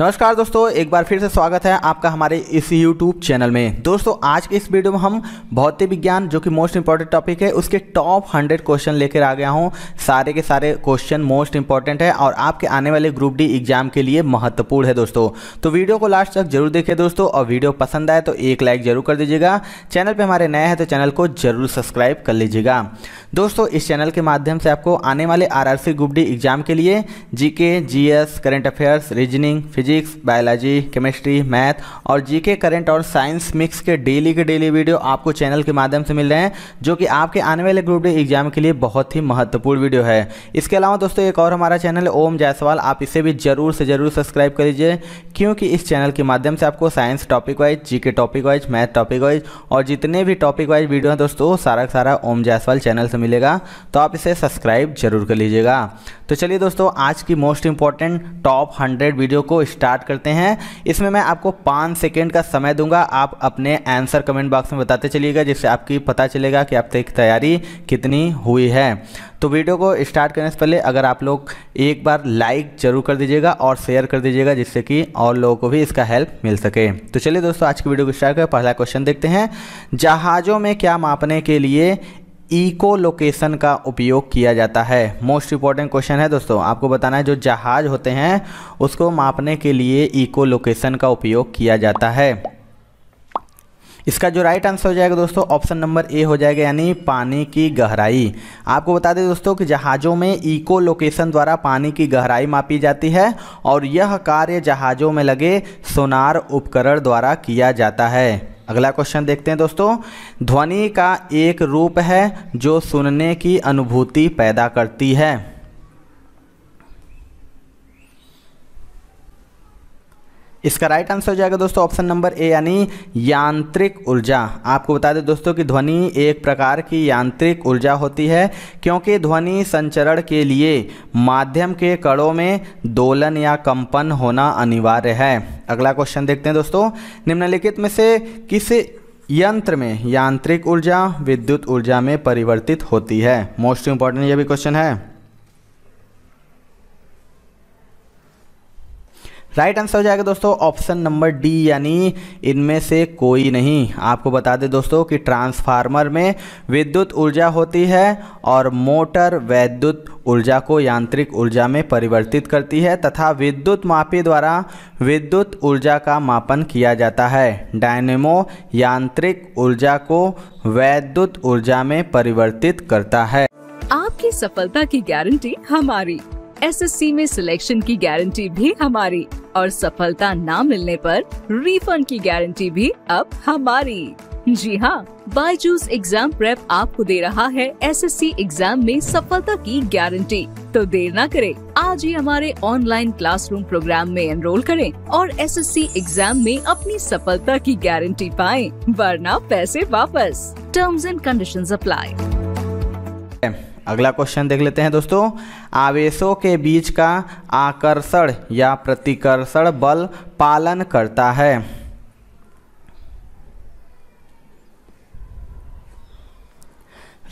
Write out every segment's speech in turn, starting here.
नमस्कार दोस्तों एक बार फिर से स्वागत है आपका हमारे इस YouTube चैनल में दोस्तों आज के इस वीडियो में हम भौतिक विज्ञान जो कि मोस्ट इंपॉर्टेंट टॉपिक है उसके टॉप 100 क्वेश्चन लेकर आ गया हूं सारे के सारे क्वेश्चन मोस्ट इंपॉर्टेंट है और आपके आने वाले ग्रुप डी एग्जाम के लिए महत्वपूर्ण है दोस्तों तो वीडियो को लास्ट तक जरूर देखें दोस्तों और वीडियो पसंद आए तो एक लाइक जरूर कर दीजिएगा चैनल पर हमारे नए हैं तो चैनल को जरूर सब्सक्राइब कर लीजिएगा दोस्तों इस चैनल के माध्यम से आपको आने वाले आर ग्रुप डी एग्जाम के लिए G K current affairs reasoning physic physics biology chemistry math और जीके करंट और साइंस मिक्स के डेली के डेली वीडियो आपको चैनल के माध्यम से मिल रहे हैं जो कि आपके आने वाले ग्रुप डी एग्जाम के लिए बहुत ही महत्वपूर्ण वीडियो है इसके अलावा दोस्तों एक और हमारा चैनल है ओम जायसवाल आप इसे भी जरूर से जरूर सब्सक्राइब कर लीजिए क्योंकि इस चैनल के माध्यम से आपको science topic wise G K topic wise math topic wise और जितने भी टॉपिक वाइज वीडियो हैं दोस्तों सारा का सारा ओम जायसवाल चैनल से मिलेगा तो आप इसे सब्सक्राइब जरूर कर लीजिएगा तो चलिए दोस्तों आज की most important top hundred video को स्टार्ट करते हैं इसमें मैं आपको पाँच सेकेंड का समय दूंगा आप अपने आंसर कमेंट बॉक्स में बताते चलिएगा जिससे आपकी पता चलेगा कि आपकी तैयारी कितनी हुई है तो वीडियो को स्टार्ट करने से पहले अगर आप लोग एक बार लाइक ज़रूर कर दीजिएगा और शेयर कर दीजिएगा जिससे कि और लोगों को भी इसका हेल्प मिल सके तो चलिए दोस्तों आज की वीडियो को स्टार्ट कर पहला क्वेश्चन देखते हैं जहाज़ों में क्या मापने के लिए इको लोकेशन का उपयोग किया जाता है मोस्ट इंपॉर्टेंट क्वेश्चन है दोस्तों आपको बताना है जो जहाज़ होते हैं उसको मापने के लिए ईको लोकेशन का उपयोग किया जाता है इसका जो राइट आंसर हो जाएगा दोस्तों ऑप्शन नंबर ए हो जाएगा यानी पानी की गहराई आपको बता दें दोस्तों कि जहाज़ों में इको लोकेशन द्वारा पानी की गहराई मापी जाती है और यह कार्य जहाज़ों में लगे सोनार उपकरण द्वारा किया जाता है अगला क्वेश्चन देखते हैं दोस्तों ध्वनि का एक रूप है जो सुनने की अनुभूति पैदा करती है इसका राइट आंसर हो जाएगा दोस्तों ऑप्शन नंबर ए यानी यांत्रिक ऊर्जा आपको बता दें दोस्तों कि ध्वनि एक प्रकार की यांत्रिक ऊर्जा होती है क्योंकि ध्वनि संचरण के लिए माध्यम के कड़ों में दोलन या कंपन होना अनिवार्य है अगला क्वेश्चन देखते हैं दोस्तों निम्नलिखित में से किस यंत्र में यांत्रिक ऊर्जा विद्युत ऊर्जा में परिवर्तित होती है मोस्ट इंपॉर्टेंट ये भी क्वेश्चन है राइट आंसर हो जाएगा दोस्तों ऑप्शन नंबर डी यानी इनमें से कोई नहीं आपको बता दें दोस्तों कि ट्रांसफार्मर में विद्युत ऊर्जा होती है और मोटर वैद्युत ऊर्जा को यांत्रिक ऊर्जा में परिवर्तित करती है तथा विद्युत मापी द्वारा विद्युत ऊर्जा का मापन किया जाता है डायनेमो यांत्रिक ऊर्जा को वैद्युत ऊर्जा में परिवर्तित करता है आपकी सफलता की गारंटी हमारी एसएससी में सिलेक्शन की गारंटी भी हमारी और सफलता न मिलने पर रिफंड की गारंटी भी अब हमारी जी हाँ बायजूस एग्जाम प्रेप आपको दे रहा है एसएससी एग्जाम में सफलता की गारंटी तो देर ना करें आज ही हमारे ऑनलाइन क्लासरूम प्रोग्राम में एनरोल करें और एसएससी एग्जाम में अपनी सफलता की गारंटी पाएं वरना पैसे वापस टर्म्स एंड कंडीशंस अप्लाई अगला क्वेश्चन देख लेते हैं दोस्तों आवेशों के बीच का आकर्षण या प्रतिकर्षण बल पालन करता है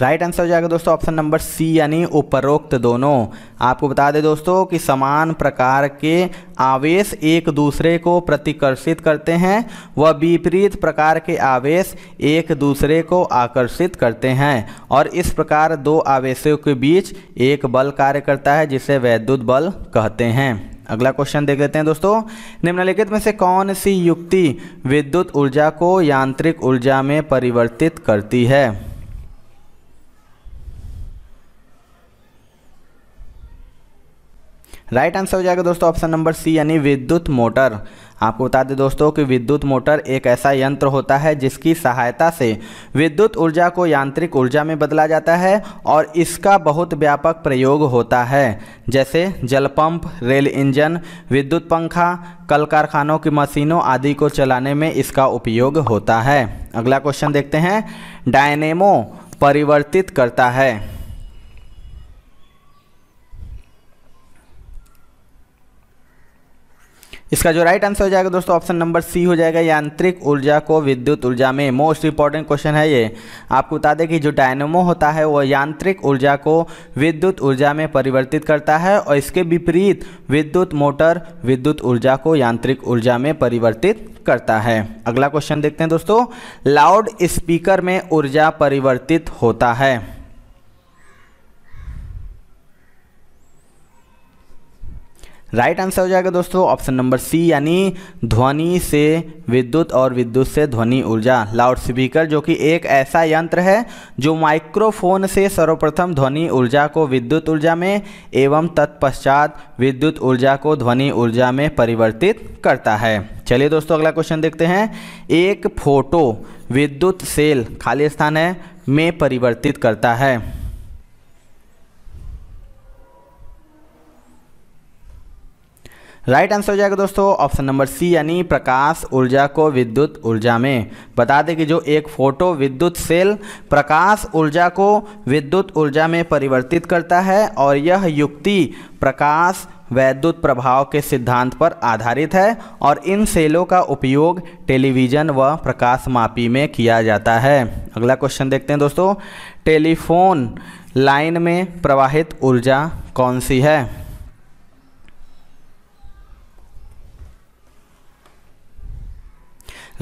राइट आंसर हो जाएगा दोस्तों ऑप्शन नंबर सी यानी उपरोक्त दोनों आपको बता दें दोस्तों कि समान प्रकार के आवेश एक दूसरे को प्रतिकर्षित करते हैं व विपरीत प्रकार के आवेश एक दूसरे को आकर्षित करते हैं और इस प्रकार दो आवेशों के बीच एक बल कार्य करता है जिसे वैद्युत बल कहते हैं अगला क्वेश्चन देख लेते हैं दोस्तों निम्नलिखित में से कौन सी युक्ति विद्युत ऊर्जा को यांत्रिक ऊर्जा में परिवर्तित करती है राइट आंसर हो जाएगा दोस्तों ऑप्शन नंबर सी यानी विद्युत मोटर आपको बता दें दोस्तों कि विद्युत मोटर एक ऐसा यंत्र होता है जिसकी सहायता से विद्युत ऊर्जा को यांत्रिक ऊर्जा में बदला जाता है और इसका बहुत व्यापक प्रयोग होता है जैसे जलपंप रेल इंजन विद्युत पंखा कल कारखानों की मशीनों आदि को चलाने में इसका उपयोग होता है अगला क्वेश्चन देखते हैं डायनेमो परिवर्तित करता है इसका जो राइट आंसर हो जाएगा दोस्तों ऑप्शन नंबर सी हो जाएगा यांत्रिक ऊर्जा को विद्युत ऊर्जा में मोस्ट इंपॉर्टेंट क्वेश्चन है ये आपको बता दें कि जो डायनोमो होता है वह यांत्रिक ऊर्जा को विद्युत ऊर्जा में परिवर्तित करता है और इसके विपरीत विद्युत मोटर विद्युत ऊर्जा को यांत्रिक ऊर्जा में परिवर्तित करता है अगला क्वेश्चन देखते हैं दोस्तों लाउड स्पीकर में ऊर्जा परिवर्तित होता है राइट आंसर हो जाएगा दोस्तों ऑप्शन नंबर सी यानी ध्वनि से विद्युत और विद्युत से ध्वनि ऊर्जा लाउड स्पीकर जो कि एक ऐसा यंत्र है जो माइक्रोफोन से सर्वप्रथम ध्वनि ऊर्जा को विद्युत ऊर्जा में एवं तत्पश्चात विद्युत ऊर्जा को ध्वनि ऊर्जा में परिवर्तित करता है चलिए दोस्तों अगला क्वेश्चन देखते हैं एक फोटो विद्युत सेल खाली स्थान है में परिवर्तित करता है राइट आंसर हो जाएगा दोस्तों ऑप्शन नंबर सी यानी प्रकाश ऊर्जा को विद्युत ऊर्जा में बता दें कि जो एक फोटो विद्युत सेल प्रकाश ऊर्जा को विद्युत ऊर्जा में परिवर्तित करता है और यह युक्ति प्रकाश वैद्युत प्रभाव के सिद्धांत पर आधारित है और इन सेलों का उपयोग टेलीविज़न व प्रकाश मापी में किया जाता है अगला क्वेश्चन देखते हैं दोस्तों टेलीफोन लाइन में प्रवाहित ऊर्जा कौन सी है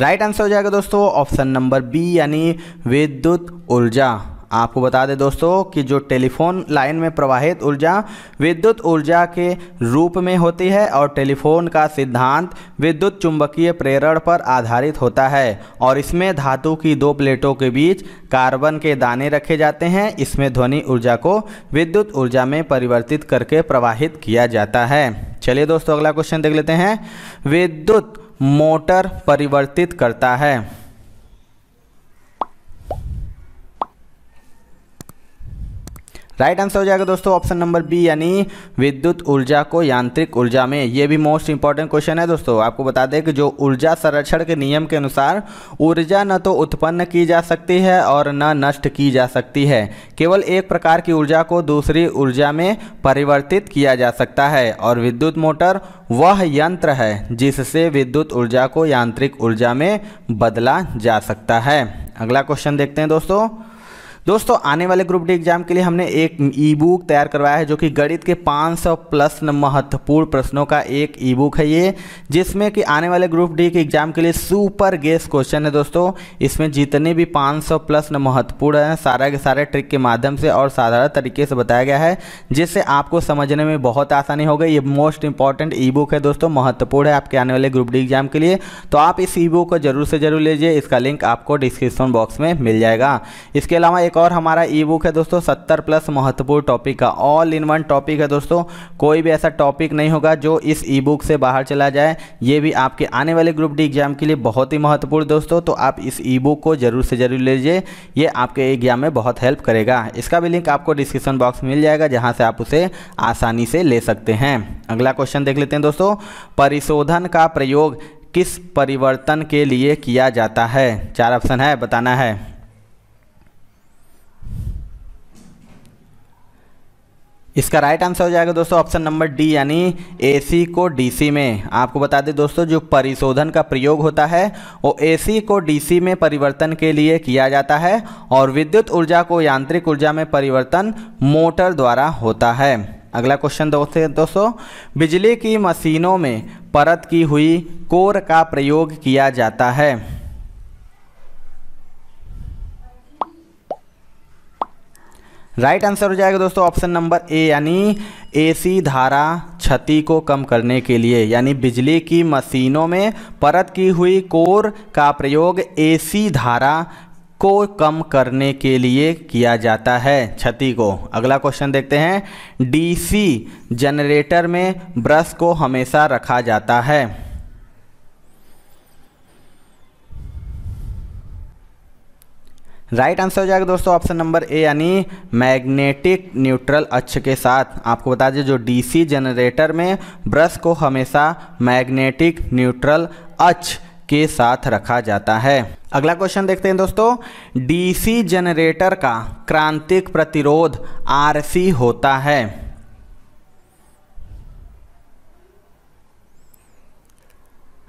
राइट आंसर हो जाएगा दोस्तों ऑप्शन नंबर बी यानी विद्युत ऊर्जा आपको बता दें दोस्तों कि जो टेलीफोन लाइन में प्रवाहित ऊर्जा विद्युत ऊर्जा के रूप में होती है और टेलीफोन का सिद्धांत विद्युत चुंबकीय प्रेरण पर आधारित होता है और इसमें धातु की दो प्लेटों के बीच कार्बन के दाने रखे जाते हैं इसमें ध्वनि ऊर्जा को विद्युत ऊर्जा में परिवर्तित करके प्रवाहित किया जाता है चलिए दोस्तों अगला क्वेश्चन देख लेते हैं विद्युत मोटर परिवर्तित करता है राइट आंसर हो जाएगा दोस्तों ऑप्शन नंबर बी यानी विद्युत ऊर्जा को यांत्रिक ऊर्जा में ये भी मोस्ट इंपॉर्टेंट क्वेश्चन है दोस्तों आपको बता दें कि जो ऊर्जा संरक्षण के नियम के अनुसार ऊर्जा न तो उत्पन्न की जा सकती है और न नष्ट की जा सकती है केवल एक प्रकार की ऊर्जा को दूसरी ऊर्जा में परिवर्तित किया जा सकता है और विद्युत मोटर वह यंत्र है जिससे विद्युत ऊर्जा को यांत्रिक ऊर्जा में बदला जा सकता है अगला क्वेश्चन देखते हैं दोस्तों दोस्तों आने वाले ग्रुप डी एग्जाम के लिए हमने एक ई बुक तैयार करवाया है जो कि गणित के 500 प्लस महत्वपूर्ण प्रश्नों का एक ई बुक है ये जिसमें कि आने वाले ग्रुप डी के एग्जाम के लिए सुपर गेस क्वेश्चन है दोस्तों इसमें जितने भी 500 प्लस महत्वपूर्ण हैं सारा के सारे ट्रिक के माध्यम से और साधारण तरीके से बताया गया है जिससे आपको समझने में बहुत आसानी गई ये मोस्ट इंपॉर्टेंट ई बुक है दोस्तों महत्वपूर्ण है आपके आने वाले ग्रुप डी एग्जाम के लिए तो आप इस ई बुक को जरूर से जरूर लीजिए इसका लिंक आपको डिस्क्रिप्शन बॉक्स में मिल जाएगा इसके अलावा एक एक और हमारा ई बुक है दोस्तों सत्तर प्लस महत्वपूर्ण टॉपिक का ऑल इन वन टॉपिक है दोस्तों कोई भी ऐसा टॉपिक नहीं होगा जो इस ई बुक से बाहर चला जाए ये भी आपके आने वाले ग्रुप डी एग्जाम के लिए बहुत ही महत्वपूर्ण दोस्तों तो आप इस ई बुक को जरूर से जरूर लीजिए ये आपके एग्जाम में बहुत हेल्प करेगा इसका भी लिंक आपको डिस्क्रिप्शन बॉक्स मिल जाएगा जहाँ से आप उसे आसानी से ले सकते हैं अगला क्वेश्चन देख लेते हैं दोस्तों परिशोधन का प्रयोग किस परिवर्तन के लिए किया जाता है चार ऑप्शन है बताना है इसका राइट आंसर हो जाएगा दोस्तों ऑप्शन नंबर डी यानी एसी को डीसी में आपको बता दें दोस्तों जो परिशोधन का प्रयोग होता है वो एसी को डीसी में परिवर्तन के लिए किया जाता है और विद्युत ऊर्जा को यांत्रिक ऊर्जा में परिवर्तन मोटर द्वारा होता है अगला क्वेश्चन दोस्तों दोस्तों बिजली की मशीनों में परत की हुई कोर का प्रयोग किया जाता है राइट आंसर हो जाएगा दोस्तों ऑप्शन नंबर ए यानी एसी धारा क्षति को कम करने के लिए यानी बिजली की मशीनों में परत की हुई कोर का प्रयोग एसी धारा को कम करने के लिए किया जाता है क्षति को अगला क्वेश्चन देखते हैं डीसी जनरेटर में ब्रश को हमेशा रखा जाता है राइट आंसर हो जाएगा दोस्तों ऑप्शन नंबर ए यानी मैग्नेटिक न्यूट्रल अक्ष के साथ आपको बता दें जो डीसी जनरेटर में ब्रश को हमेशा मैग्नेटिक न्यूट्रल अक्ष के साथ रखा जाता है अगला क्वेश्चन देखते हैं दोस्तों डीसी जनरेटर का क्रांतिक प्रतिरोध आरसी होता है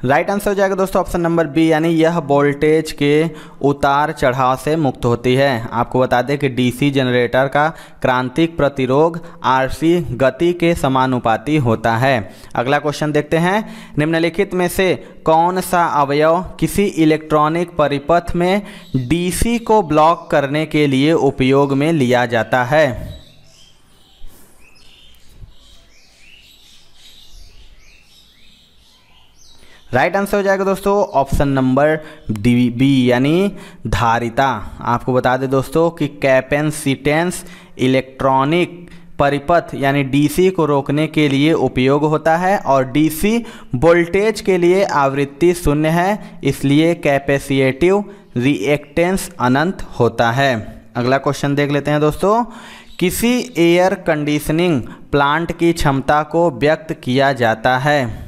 राइट आंसर हो जाएगा दोस्तों ऑप्शन नंबर बी यानी यह वोल्टेज के उतार चढ़ाव से मुक्त होती है आपको बता दें कि डीसी जनरेटर का क्रांतिक प्रतिरोध आरसी गति के समानुपाती होता है अगला क्वेश्चन देखते हैं निम्नलिखित में से कौन सा अवयव किसी इलेक्ट्रॉनिक परिपथ में डीसी को ब्लॉक करने के लिए उपयोग में लिया जाता है राइट आंसर हो जाएगा दोस्तों ऑप्शन नंबर डी बी यानी धारिता आपको बता दें दोस्तों कि कैपेंसिटेंस इलेक्ट्रॉनिक परिपथ यानी डीसी को रोकने के लिए उपयोग होता है और डीसी वोल्टेज के लिए आवृत्ति शून्य है इसलिए कैपेसिएटिव रिएक्टेंस अनंत होता है अगला क्वेश्चन देख लेते हैं दोस्तों किसी एयर कंडीशनिंग प्लांट की क्षमता को व्यक्त किया जाता है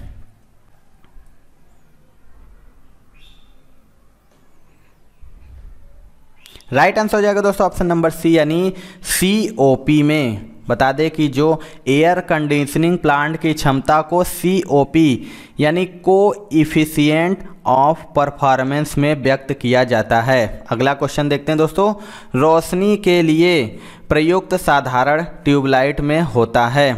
राइट आंसर हो जाएगा दोस्तों ऑप्शन नंबर सी यानी सी ओ पी में बता दें कि जो एयर कंडीशनिंग प्लांट की क्षमता को सी ओ पी यानी को इफिशियंट ऑफ परफॉर्मेंस में व्यक्त किया जाता है अगला क्वेश्चन देखते हैं दोस्तों रोशनी के लिए प्रयुक्त साधारण ट्यूबलाइट में होता है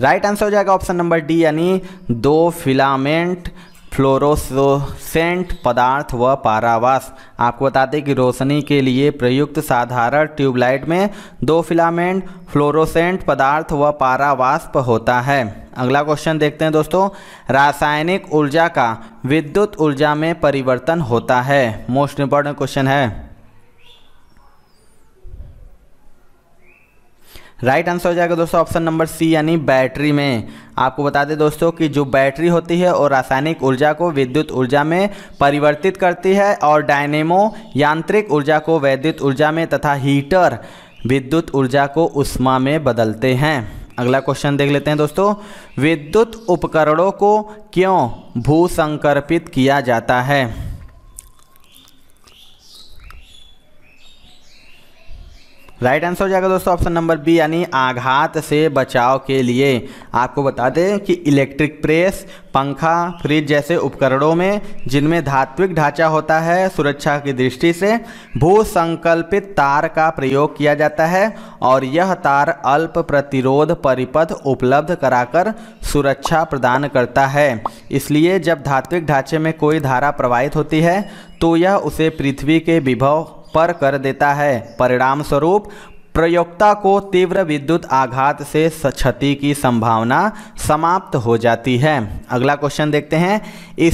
राइट आंसर हो जाएगा ऑप्शन नंबर डी यानी दो फिलामेंट फ्लोरोसेंट पदार्थ व पारावास आपको बता दें कि रोशनी के लिए प्रयुक्त साधारण ट्यूबलाइट में दो फिलामेंट फ्लोरोसेंट पदार्थ व पारावास्प होता है अगला क्वेश्चन देखते हैं दोस्तों रासायनिक ऊर्जा का विद्युत ऊर्जा में परिवर्तन होता है मोस्ट इंपॉर्टेंट क्वेश्चन है राइट आंसर हो जाएगा दोस्तों ऑप्शन नंबर सी यानी बैटरी में आपको बता दें दोस्तों कि जो बैटरी होती है और रासायनिक ऊर्जा को विद्युत ऊर्जा में परिवर्तित करती है और डायनेमो यांत्रिक ऊर्जा को वैद्युत ऊर्जा में तथा हीटर विद्युत ऊर्जा को उष्मा में बदलते हैं अगला क्वेश्चन देख लेते हैं दोस्तों विद्युत उपकरणों को क्यों भूसंकर्पित किया जाता है राइट आंसर हो जाएगा दोस्तों ऑप्शन नंबर बी यानी आघात से बचाव के लिए आपको बता दें कि इलेक्ट्रिक प्रेस पंखा फ्रिज जैसे उपकरणों में जिनमें धात्विक ढांचा होता है सुरक्षा की दृष्टि से भूसंकल्पित तार का प्रयोग किया जाता है और यह तार अल्प प्रतिरोध परिपथ उपलब्ध कराकर सुरक्षा प्रदान करता है इसलिए जब धात्विक ढांचे में कोई धारा प्रवाहित होती है तो यह उसे पृथ्वी के विभव पर कर देता है परिणाम स्वरूप प्रयोक्ता को तीव्र विद्युत आघात से क्षति की संभावना समाप्त हो जाती है अगला क्वेश्चन देखते हैं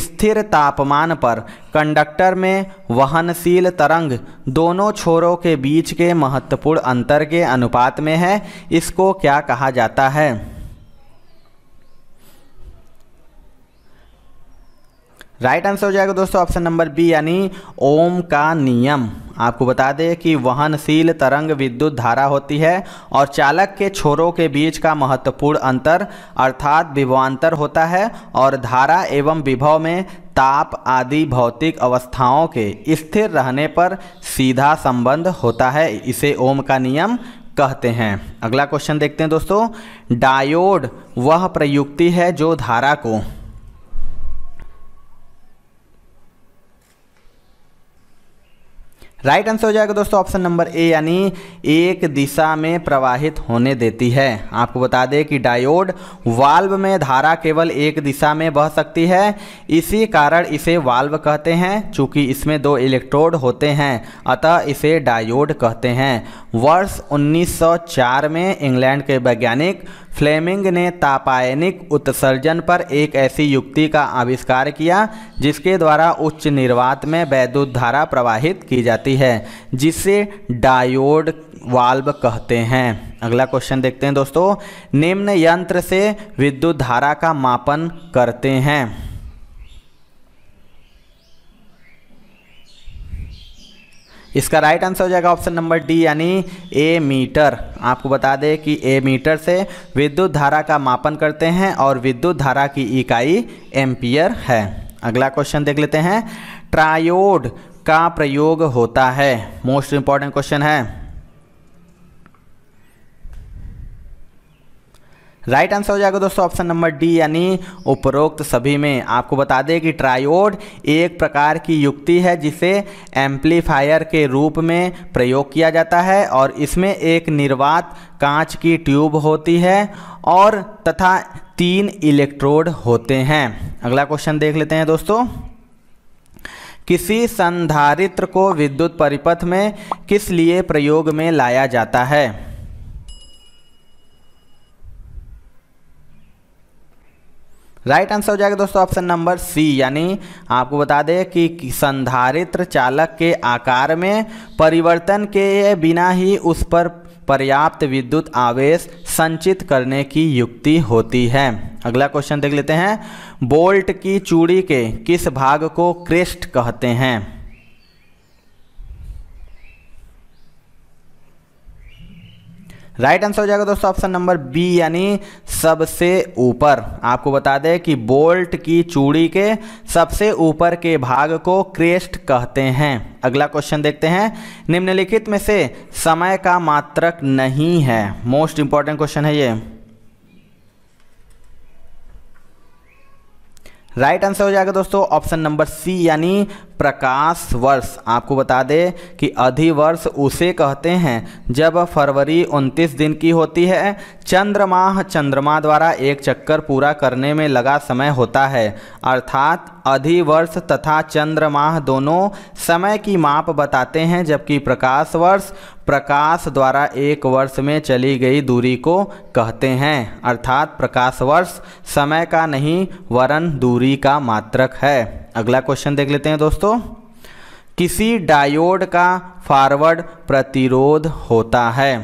स्थिर तापमान पर कंडक्टर में वहनशील तरंग दोनों छोरों के बीच के महत्वपूर्ण अंतर के अनुपात में है इसको क्या कहा जाता है राइट आंसर हो जाएगा दोस्तों ऑप्शन नंबर बी यानी ओम का नियम आपको बता दें कि वहनशील तरंग विद्युत धारा होती है और चालक के छोरों के बीच का महत्वपूर्ण अंतर अर्थात विभवांतर होता है और धारा एवं विभव में ताप आदि भौतिक अवस्थाओं के स्थिर रहने पर सीधा संबंध होता है इसे ओम का नियम कहते हैं अगला क्वेश्चन देखते हैं दोस्तों डायोड वह प्रयुक्ति है जो धारा को राइट आंसर हो जाएगा दोस्तों ऑप्शन नंबर ए यानी एक दिशा में प्रवाहित होने देती है आपको बता दें कि डायोड वाल्व में धारा केवल एक दिशा में बह सकती है इसी कारण इसे वाल्व कहते हैं चूंकि इसमें दो इलेक्ट्रोड होते हैं अतः इसे डायोड कहते हैं वर्ष 1904 में इंग्लैंड के वैज्ञानिक फ्लेमिंग ने तापायनिक उत्सर्जन पर एक ऐसी युक्ति का आविष्कार किया जिसके द्वारा उच्च निर्वात में वैद्युत धारा प्रवाहित की जाती है जिसे डायोड वाल्व कहते हैं अगला क्वेश्चन देखते हैं दोस्तों निम्न यंत्र से विद्युत धारा का मापन करते हैं इसका राइट आंसर हो जाएगा ऑप्शन नंबर डी यानी ए मीटर आपको बता दें कि ए मीटर से विद्युत धारा का मापन करते हैं और विद्युत धारा की इकाई एम्पियर है अगला क्वेश्चन देख लेते हैं ट्रायोड का प्रयोग होता है मोस्ट इंपॉर्टेंट क्वेश्चन है राइट आंसर हो जाएगा दोस्तों ऑप्शन नंबर डी यानी उपरोक्त सभी में आपको बता दें कि ट्रायोड एक प्रकार की युक्ति है जिसे एम्पलीफायर के रूप में प्रयोग किया जाता है और इसमें एक निर्वात कांच की ट्यूब होती है और तथा तीन इलेक्ट्रोड होते हैं अगला क्वेश्चन देख लेते हैं दोस्तों किसी संधारित्र को विद्युत परिपथ में किस लिए प्रयोग में लाया जाता है राइट आंसर हो जाएगा दोस्तों ऑप्शन नंबर सी यानी आपको बता दें कि संधारित्र चालक के आकार में परिवर्तन के बिना ही उस पर पर्याप्त विद्युत आवेश संचित करने की युक्ति होती है अगला क्वेश्चन देख लेते हैं बोल्ट की चूड़ी के किस भाग को क्रेस्ट कहते हैं राइट आंसर हो जाएगा दोस्तों ऑप्शन नंबर बी यानी सबसे ऊपर आपको बता दें कि बोल्ट की चूड़ी के सबसे ऊपर के भाग को क्रेस्ट कहते हैं अगला क्वेश्चन देखते हैं निम्नलिखित में से समय का मात्रक नहीं है मोस्ट इंपॉर्टेंट क्वेश्चन है ये राइट right आंसर हो जाएगा दोस्तों ऑप्शन नंबर सी यानी प्रकाश वर्ष आपको बता दें कि अधिवर्ष उसे कहते हैं जब फरवरी 29 दिन की होती है चंद्रमा चंद्रमा द्वारा एक चक्कर पूरा करने में लगा समय होता है अर्थात अधिवर्ष तथा चंद्रमा दोनों समय की माप बताते हैं जबकि प्रकाश वर्ष प्रकाश द्वारा एक वर्ष में चली गई दूरी को कहते हैं अर्थात प्रकाश वर्ष समय का नहीं वरन दूरी का मात्रक है अगला क्वेश्चन देख लेते हैं दोस्तों किसी डायोड का फॉरवर्ड प्रतिरोध होता है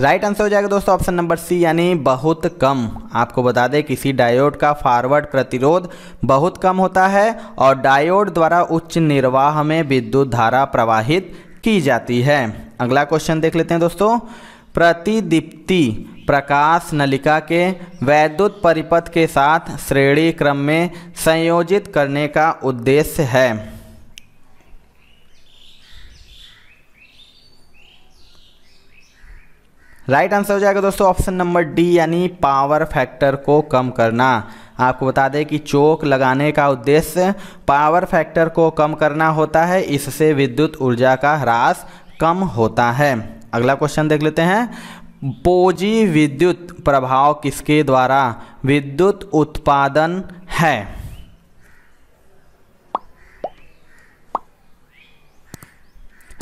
राइट आंसर हो जाएगा दोस्तों ऑप्शन नंबर सी यानी बहुत कम आपको बता दें किसी डायोड का फॉरवर्ड प्रतिरोध बहुत कम होता है और डायोड द्वारा उच्च निर्वाह में विद्युत धारा प्रवाहित की जाती है अगला क्वेश्चन देख लेते हैं दोस्तों प्रतिदीप्ति प्रकाश नलिका के वैद्युत परिपथ के साथ श्रेणी क्रम में संयोजित करने का उद्देश्य है राइट right आंसर हो जाएगा दोस्तों ऑप्शन नंबर डी यानी पावर फैक्टर को कम करना आपको बता दें कि चोक लगाने का उद्देश्य पावर फैक्टर को कम करना होता है इससे विद्युत ऊर्जा का ह्रास कम होता है अगला क्वेश्चन देख लेते हैं पोजी विद्युत प्रभाव किसके द्वारा विद्युत उत्पादन है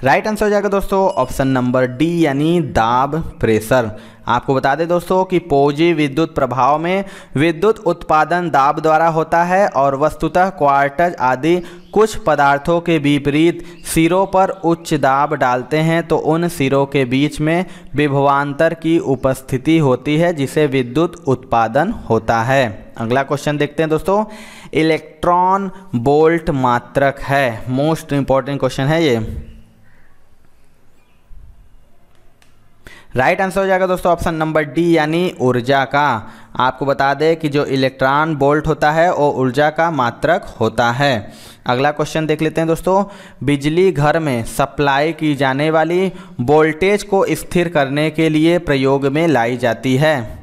राइट आंसर हो जाएगा दोस्तों ऑप्शन नंबर डी यानी दाब प्रेशर आपको बता दें दोस्तों कि पोजी विद्युत प्रभाव में विद्युत उत्पादन दाब द्वारा होता है और वस्तुतः क्वार्टज आदि कुछ पदार्थों के विपरीत सिरों पर उच्च दाब डालते हैं तो उन सिरों के बीच में विभवांतर की उपस्थिति होती है जिसे विद्युत उत्पादन होता है अगला क्वेश्चन देखते हैं दोस्तों इलेक्ट्रॉन बोल्ट मात्रक है मोस्ट इम्पॉर्टेंट क्वेश्चन है ये राइट आंसर हो जाएगा दोस्तों ऑप्शन नंबर डी यानी ऊर्जा का आपको बता दें कि जो इलेक्ट्रॉन बोल्ट होता है वो ऊर्जा का मात्रक होता है अगला क्वेश्चन देख लेते हैं दोस्तों बिजली घर में सप्लाई की जाने वाली वोल्टेज को स्थिर करने के लिए प्रयोग में लाई जाती है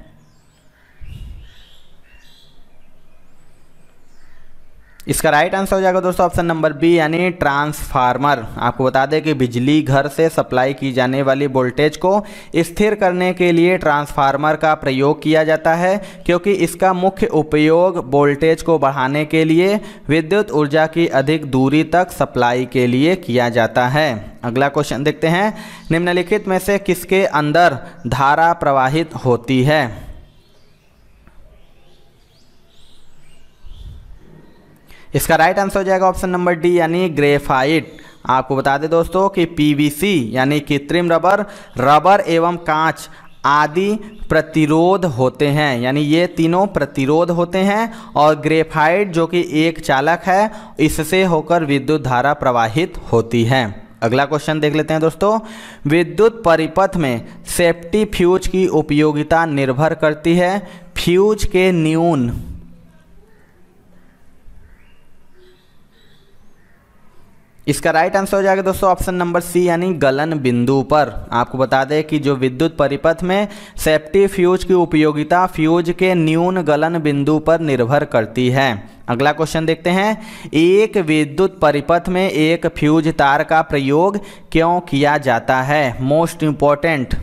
इसका राइट आंसर हो जाएगा दोस्तों ऑप्शन नंबर बी यानी ट्रांसफार्मर आपको बता दें कि बिजली घर से सप्लाई की जाने वाली वोल्टेज को स्थिर करने के लिए ट्रांसफार्मर का प्रयोग किया जाता है क्योंकि इसका मुख्य उपयोग वोल्टेज को बढ़ाने के लिए विद्युत ऊर्जा की अधिक दूरी तक सप्लाई के लिए किया जाता है अगला क्वेश्चन देखते हैं निम्नलिखित में से किसके अंदर धारा प्रवाहित होती है इसका राइट आंसर हो जाएगा ऑप्शन नंबर डी यानी ग्रेफाइट आपको बता दें दोस्तों कि पीवीसी यानी कृत्रिम रबर रबर एवं कांच आदि प्रतिरोध होते हैं यानी ये तीनों प्रतिरोध होते हैं और ग्रेफाइट जो कि एक चालक है इससे होकर विद्युत धारा प्रवाहित होती है अगला क्वेश्चन देख लेते हैं दोस्तों विद्युत परिपथ में सेफ्टी फ्यूज की उपयोगिता निर्भर करती है फ्यूज के न्यून इसका राइट आंसर हो जाएगा दोस्तों ऑप्शन नंबर सी यानी गलन बिंदु पर आपको बता दें कि जो विद्युत परिपथ में सेफ्टी फ्यूज की उपयोगिता फ्यूज के न्यून गलन बिंदु पर निर्भर करती है अगला क्वेश्चन देखते हैं एक विद्युत परिपथ में एक फ्यूज तार का प्रयोग क्यों किया जाता है मोस्ट इंपॉर्टेंट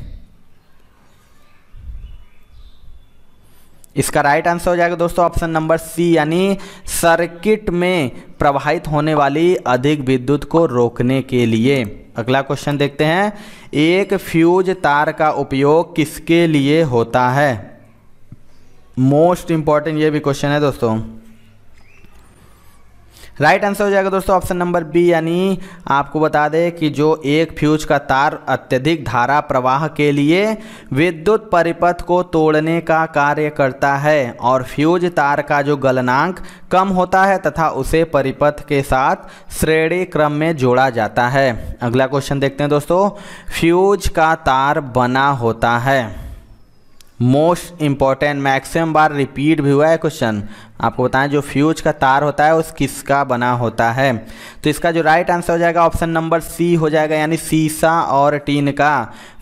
इसका राइट आंसर हो जाएगा दोस्तों ऑप्शन नंबर सी यानी सर्किट में प्रवाहित होने वाली अधिक विद्युत को रोकने के लिए अगला क्वेश्चन देखते हैं एक फ्यूज तार का उपयोग किसके लिए होता है मोस्ट इंपॉर्टेंट ये भी क्वेश्चन है दोस्तों राइट आंसर हो जाएगा दोस्तों ऑप्शन नंबर बी यानी आपको बता दें कि जो एक फ्यूज का तार अत्यधिक धारा प्रवाह के लिए विद्युत परिपथ को तोड़ने का कार्य करता है और फ्यूज तार का जो गलनांक कम होता है तथा उसे परिपथ के साथ श्रेणी क्रम में जोड़ा जाता है अगला क्वेश्चन देखते हैं दोस्तों फ्यूज का तार बना होता है मोस्ट इम्पॉर्टेंट मैक्सिमम बार रिपीट भी हुआ है क्वेश्चन आपको बताएं जो फ्यूज का तार होता है उस किसका बना होता है तो इसका जो राइट आंसर हो जाएगा ऑप्शन नंबर सी हो जाएगा यानी सीसा और टीन का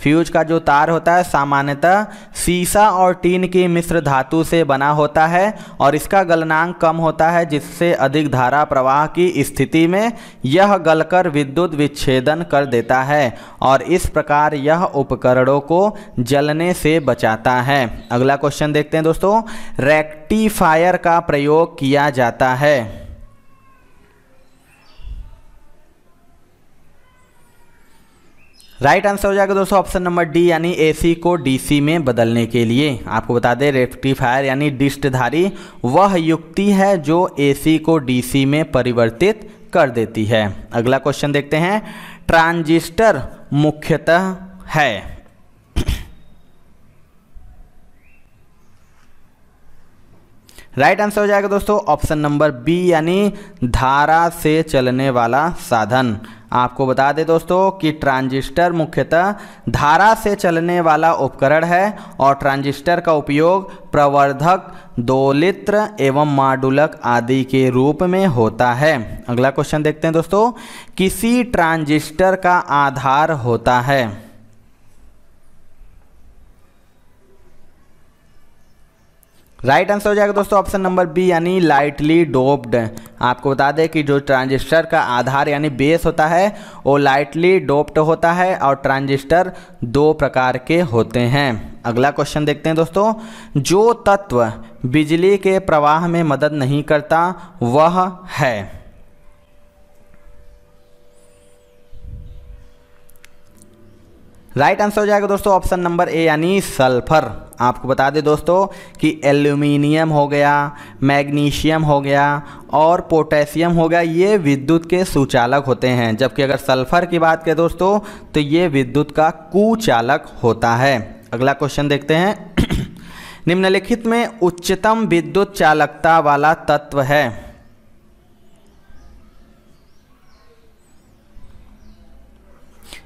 फ्यूज का जो तार होता है सामान्यतः सीसा और टीन की मिश्र धातु से बना होता है और इसका गलनांक कम होता है जिससे अधिक धारा प्रवाह की स्थिति में यह गलकर विद्युत विच्छेदन कर देता है और इस प्रकार यह उपकरणों को जलने से बचाता है अगला क्वेश्चन देखते हैं दोस्तों रेक्टिफायर का प्रयोग किया जाता है राइट आंसर हो जाएगा दोस्तों ऑप्शन नंबर डी यानी एसी को डीसी में बदलने के लिए आपको बता दें रेक्टिफायर यानी डिस्टधारी वह युक्ति है जो एसी को डीसी में परिवर्तित कर देती है अगला क्वेश्चन देखते हैं ट्रांजिस्टर मुख्यतः है राइट आंसर हो जाएगा दोस्तों ऑप्शन नंबर बी यानी धारा से चलने वाला साधन आपको बता दें दोस्तों कि ट्रांजिस्टर मुख्यतः धारा से चलने वाला उपकरण है और ट्रांजिस्टर का उपयोग प्रवर्धक दोलित्र एवं माडुलक आदि के रूप में होता है अगला क्वेश्चन देखते हैं दोस्तों किसी ट्रांजिस्टर का आधार होता है राइट आंसर हो जाएगा दोस्तों ऑप्शन नंबर बी यानी लाइटली डोप्ड आपको बता दें कि जो ट्रांजिस्टर का आधार यानी बेस होता है वो लाइटली डोप्ड होता है और ट्रांजिस्टर दो प्रकार के होते हैं अगला क्वेश्चन देखते हैं दोस्तों जो तत्व बिजली के प्रवाह में मदद नहीं करता वह है राइट आंसर हो जाएगा दोस्तों ऑप्शन नंबर ए यानी सल्फर आपको बता दें दोस्तों कि एल्यूमिनियम हो गया मैग्नीशियम हो गया और पोटेशियम हो गया ये विद्युत के सुचालक होते हैं जबकि अगर सल्फर की बात करें दोस्तों तो ये विद्युत का कुचालक होता है अगला क्वेश्चन देखते हैं निम्नलिखित में उच्चतम विद्युत चालकता वाला तत्व है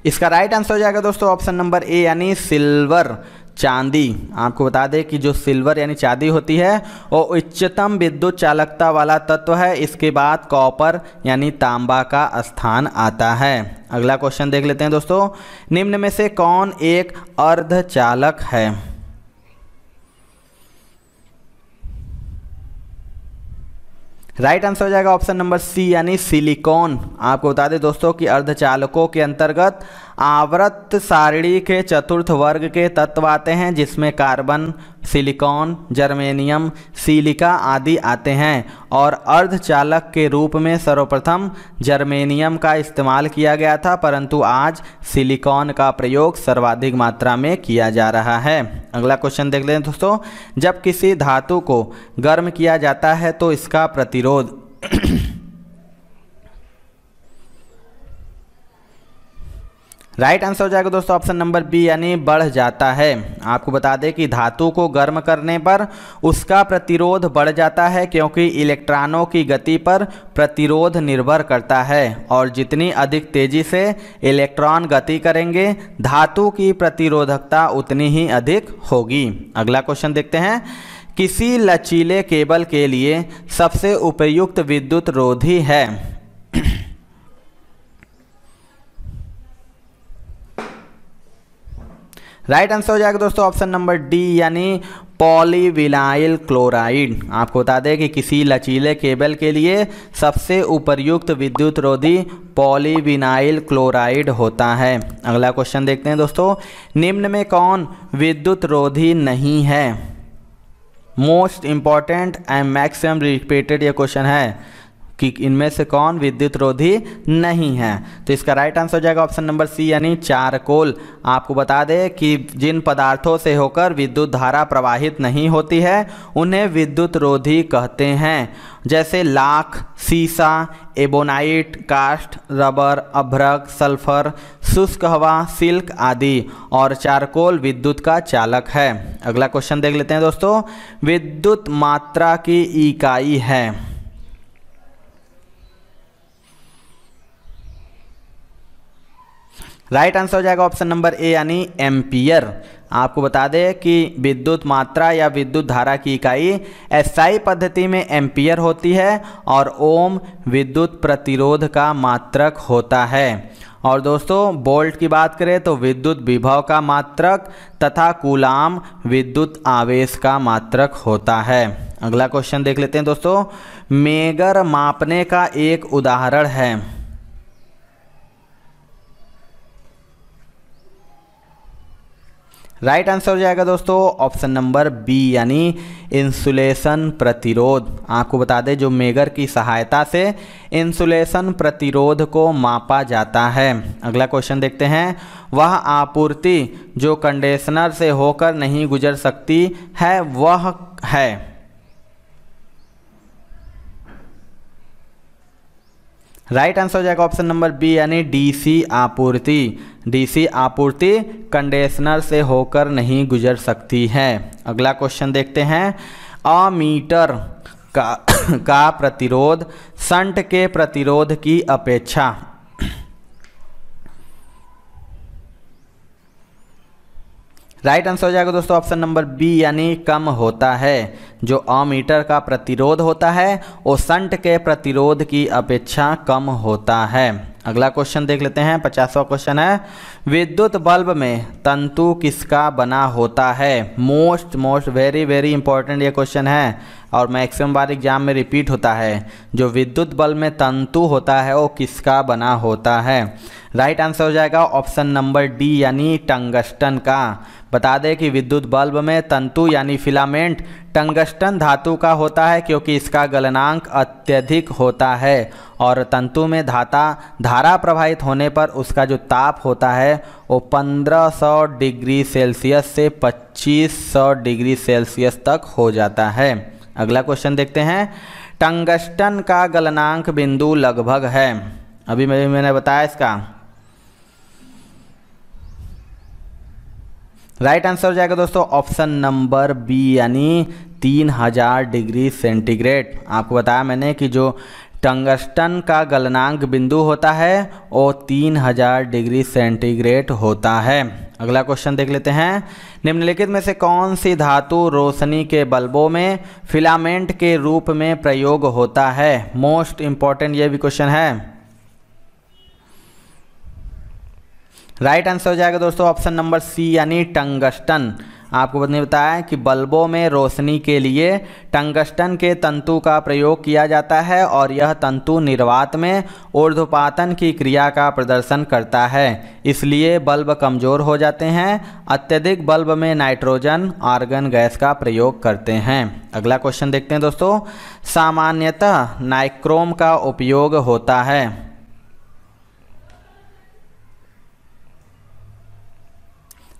इसका राइट आंसर हो जाएगा दोस्तों ऑप्शन नंबर ए यानी सिल्वर चांदी आपको बता दें कि जो सिल्वर यानी चांदी होती है वो उच्चतम विद्युत चालकता वाला तत्व है इसके बाद कॉपर यानी तांबा का स्थान आता है अगला क्वेश्चन देख लेते हैं दोस्तों निम्न में से कौन एक अर्धचालक है राइट आंसर हो जाएगा ऑप्शन नंबर सी यानी सिलिकॉन आपको बता दें दोस्तों कि अर्धचालकों के अंतर्गत आवृत सारणी के चतुर्थ वर्ग के तत्व आते हैं जिसमें कार्बन सिलिकॉन जर्मेनियम सिलिका आदि आते हैं और अर्धचालक के रूप में सर्वप्रथम जर्मेनियम का इस्तेमाल किया गया था परंतु आज सिलिकॉन का प्रयोग सर्वाधिक मात्रा में किया जा रहा है अगला क्वेश्चन देख लें दोस्तों जब किसी धातु को गर्म किया जाता है तो इसका प्रतिरोध राइट आंसर हो जाएगा दोस्तों ऑप्शन नंबर बी यानी बढ़ जाता है आपको बता दें कि धातु को गर्म करने पर उसका प्रतिरोध बढ़ जाता है क्योंकि इलेक्ट्रॉनों की गति पर प्रतिरोध निर्भर करता है और जितनी अधिक तेजी से इलेक्ट्रॉन गति करेंगे धातु की प्रतिरोधकता उतनी ही अधिक होगी अगला क्वेश्चन देखते हैं किसी लचीले केबल के लिए सबसे उपयुक्त विद्युत रोधी है राइट आंसर हो जाएगा दोस्तों ऑप्शन नंबर डी यानी पॉलीविनाइल क्लोराइड आपको बता दें कि किसी लचीले केबल के लिए सबसे उपयुक्त विद्युत रोधी पॉलीविनाइल क्लोराइड होता है अगला क्वेश्चन देखते हैं दोस्तों निम्न में कौन विद्युत रोधी नहीं है most important and maximum repeated ये क्वेश्चन है कि इनमें से कौन विद्युत रोधी नहीं है तो इसका राइट आंसर हो जाएगा ऑप्शन नंबर सी यानी चारकोल आपको बता दें कि जिन पदार्थों से होकर विद्युत धारा प्रवाहित नहीं होती है उन्हें विद्युत रोधी कहते हैं जैसे लाख सीसा एबोनाइट कास्ट रबर अभ्रक सल्फर शुष्क हवा सिल्क आदि और चारकोल विद्युत का चालक है अगला क्वेश्चन देख लेते हैं दोस्तों विद्युत मात्रा की इकाई है राइट आंसर हो जाएगा ऑप्शन नंबर ए यानी एम्पियर आपको बता दें कि विद्युत मात्रा या विद्युत धारा की इकाई एसआई पद्धति में एम्पियर होती है और ओम विद्युत प्रतिरोध का मात्रक होता है और दोस्तों बोल्ट की बात करें तो विद्युत विभव का मात्रक तथा कुलाम विद्युत आवेश का मात्रक होता है अगला क्वेश्चन देख लेते हैं दोस्तों मेगर मापने का एक उदाहरण है राइट आंसर हो जाएगा दोस्तों ऑप्शन नंबर बी यानी इंसुलेशन प्रतिरोध आपको बता दें जो मेगर की सहायता से इंसुलेशन प्रतिरोध को मापा जाता है अगला क्वेश्चन देखते हैं वह आपूर्ति जो कंडेशनर से होकर नहीं गुजर सकती है वह है राइट आंसर हो जाएगा ऑप्शन नंबर बी यानी डीसी आपूर्ति डीसी आपूर्ति कंडेशनर से होकर नहीं गुजर सकती है अगला क्वेश्चन देखते हैं अ मीटर का का प्रतिरोध संट के प्रतिरोध की अपेक्षा राइट आंसर हो जाएगा दोस्तों ऑप्शन नंबर बी यानी कम होता है जो ऑमीटर का प्रतिरोध होता है वो संट के प्रतिरोध की अपेक्षा कम होता है अगला क्वेश्चन देख लेते हैं पचासवा क्वेश्चन है विद्युत बल्ब में तंतु किसका बना होता है most most very very important ये क्वेश्चन है और मैक्सिमम बार एग्जाम में रिपीट होता है जो विद्युत बल में तंतु होता है वो किसका बना होता है राइट आंसर हो जाएगा ऑप्शन नंबर डी यानी टंगस्टन का बता दें कि विद्युत बल्ब में तंतु यानी फिलामेंट टंगस्टन धातु का होता है क्योंकि इसका गलनांक अत्यधिक होता है और तंतु में धाता धारा प्रवाहित होने पर उसका जो ताप होता है वो 1500 डिग्री सेल्सियस से 2500 डिग्री सेल्सियस तक हो जाता है अगला क्वेश्चन देखते हैं टंगस्टन का गलनांक बिंदु लगभग है अभी मैं मैंने बताया इसका राइट आंसर हो जाएगा दोस्तों ऑप्शन नंबर बी यानी तीन हज़ार डिग्री सेंटीग्रेड आपको बताया मैंने कि जो टंगस्टन का गलनांक बिंदु होता है और 3000 डिग्री सेंटीग्रेड होता है अगला क्वेश्चन देख लेते हैं निम्नलिखित में से कौन सी धातु रोशनी के बल्बों में फिलामेंट के रूप में प्रयोग होता है मोस्ट इंपॉर्टेंट ये भी क्वेश्चन है राइट आंसर हो जाएगा दोस्तों ऑप्शन नंबर सी यानी टंगस्टन आपको बताने बताया कि बल्बों में रोशनी के लिए टंगस्टन के तंतु का प्रयोग किया जाता है और यह तंतु निर्वात में ऊर्ध्वपातन की क्रिया का प्रदर्शन करता है इसलिए बल्ब कमज़ोर हो जाते हैं अत्यधिक बल्ब में नाइट्रोजन आर्गन गैस का प्रयोग करते हैं अगला क्वेश्चन देखते हैं दोस्तों सामान्यतः नाइक्रोम का उपयोग होता है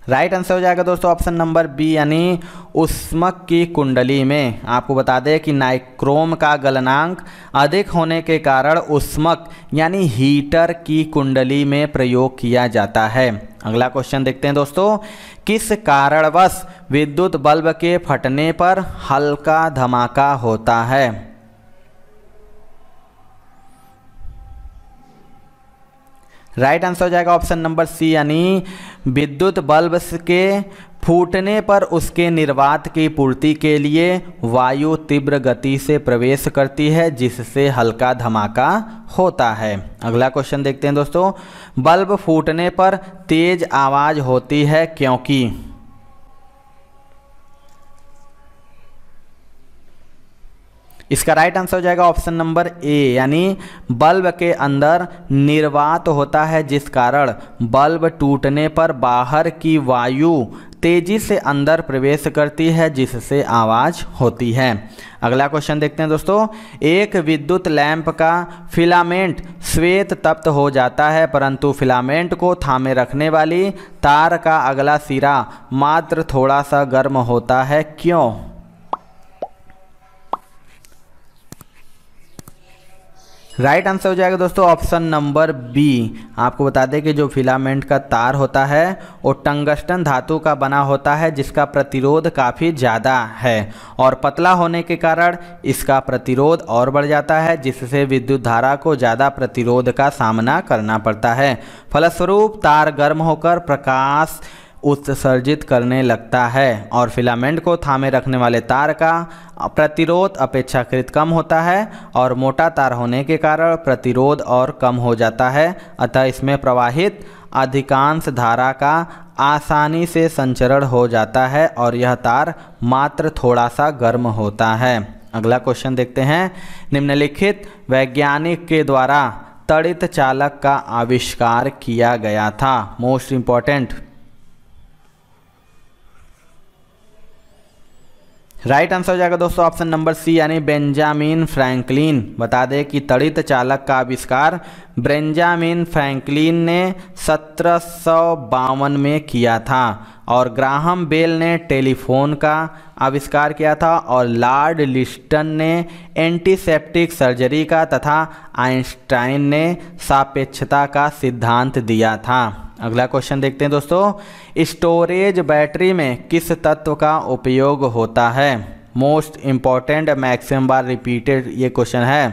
राइट आंसर हो जाएगा दोस्तों ऑप्शन नंबर बी यानी उष्मक की कुंडली में आपको बता दें कि नाइक्रोम का गलनांक अधिक होने के कारण उष्मक यानी हीटर की कुंडली में प्रयोग किया जाता है अगला क्वेश्चन देखते हैं दोस्तों किस कारणवश विद्युत बल्ब के फटने पर हल्का धमाका होता है राइट आंसर हो जाएगा ऑप्शन नंबर सी यानी विद्युत बल्ब के फूटने पर उसके निर्वात की पूर्ति के लिए वायु तीव्र गति से प्रवेश करती है जिससे हल्का धमाका होता है अगला क्वेश्चन देखते हैं दोस्तों बल्ब फूटने पर तेज आवाज़ होती है क्योंकि इसका राइट आंसर हो जाएगा ऑप्शन नंबर ए यानी बल्ब के अंदर निर्वात होता है जिस कारण बल्ब टूटने पर बाहर की वायु तेजी से अंदर प्रवेश करती है जिससे आवाज़ होती है अगला क्वेश्चन देखते हैं दोस्तों एक विद्युत लैंप का फिलामेंट श्वेत तप्त हो जाता है परंतु फिलामेंट को थामे रखने वाली तार का अगला सिरा मात्र थोड़ा सा गर्म होता है क्यों राइट आंसर हो जाएगा दोस्तों ऑप्शन नंबर बी आपको बता दें कि जो फिलामेंट का तार होता है वो टंगस्टन धातु का बना होता है जिसका प्रतिरोध काफ़ी ज़्यादा है और पतला होने के कारण इसका प्रतिरोध और बढ़ जाता है जिससे विद्युत धारा को ज़्यादा प्रतिरोध का सामना करना पड़ता है फलस्वरूप तार गर्म होकर प्रकाश उत्सर्जित करने लगता है और फिलामेंट को थामे रखने वाले तार का प्रतिरोध अपेक्षाकृत कम होता है और मोटा तार होने के कारण प्रतिरोध और कम हो जाता है अतः इसमें प्रवाहित अधिकांश धारा का आसानी से संचरण हो जाता है और यह तार मात्र थोड़ा सा गर्म होता है अगला क्वेश्चन देखते हैं निम्नलिखित वैज्ञानिक के द्वारा तड़ित चालक का आविष्कार किया गया था मोस्ट इम्पॉर्टेंट राइट आंसर हो जाएगा दोस्तों ऑप्शन नंबर सी यानी बेंजामिन फ्रैंकलिन बता दें कि तड़ित चालक का आविष्कार बेंजामिन फ्रैंकलिन ने सत्रह में किया था और ग्राहम बेल ने टेलीफोन का आविष्कार किया था और लॉर्ड लिस्टन ने एंटीसेप्टिक सर्जरी का तथा आइंस्टाइन ने सापेक्षता का सिद्धांत दिया था अगला क्वेश्चन देखते हैं दोस्तों स्टोरेज बैटरी में किस तत्व का उपयोग होता है मोस्ट इम्पॉर्टेंट मैक्सिमम बार रिपीटेड ये क्वेश्चन है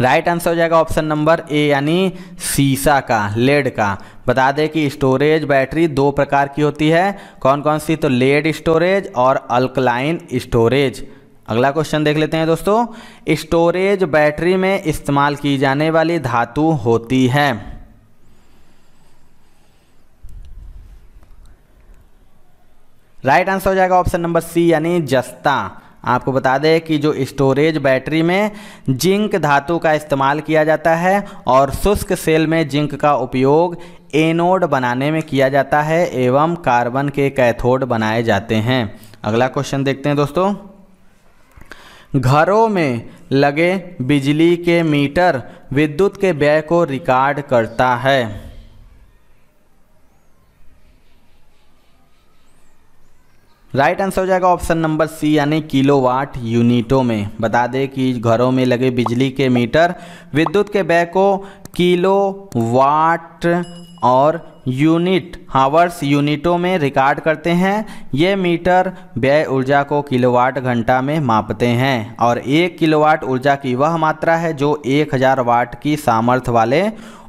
राइट आंसर हो जाएगा ऑप्शन नंबर ए यानी सीसा का लेड का बता दें कि स्टोरेज बैटरी दो प्रकार की होती है कौन कौन सी तो लेड स्टोरेज और अल्कलाइन स्टोरेज अगला क्वेश्चन देख लेते हैं दोस्तों स्टोरेज बैटरी में इस्तेमाल की जाने वाली धातु होती है राइट आंसर हो जाएगा ऑप्शन नंबर सी यानी जस्ता आपको बता दें कि जो स्टोरेज बैटरी में जिंक धातु का इस्तेमाल किया जाता है और शुष्क सेल में जिंक का उपयोग एनोड बनाने में किया जाता है एवं कार्बन के कैथोड बनाए जाते हैं अगला क्वेश्चन देखते हैं दोस्तों घरों में लगे बिजली के मीटर विद्युत के व्यय को रिकॉर्ड करता है राइट आंसर हो जाएगा ऑप्शन नंबर सी यानी किलोवाट यूनिटों में बता दें कि घरों में लगे बिजली के मीटर विद्युत के व्यय को किलो वाट और यूनिट हावर्स यूनिटों में रिकॉर्ड करते हैं ये मीटर व्यय ऊर्जा को किलोवाट घंटा में मापते हैं और एक किलोवाट ऊर्जा की वह मात्रा है जो 1000 वाट की सामर्थ्य वाले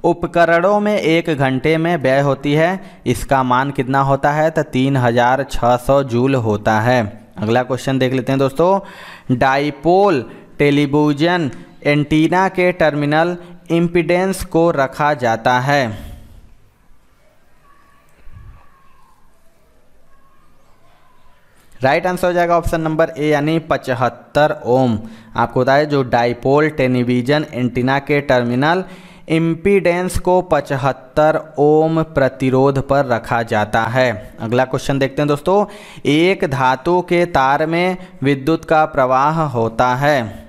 उपकरणों में एक घंटे में व्यय होती है इसका मान कितना होता है तो तीन हजार छः सौ जूल होता है अगला क्वेश्चन देख लेते हैं दोस्तों डाइपोल टेलीविजन एंटीना के टर्मिनल इम्पिडेंस को रखा जाता है राइट आंसर हो जाएगा ऑप्शन नंबर ए यानी पचहत्तर ओम आपको बताया जो डाइपोल टेलीविजन एंटीना के टर्मिनल इम्पीडेंस को 75 ओम प्रतिरोध पर रखा जाता है अगला क्वेश्चन देखते हैं दोस्तों एक धातु के तार में विद्युत का प्रवाह होता है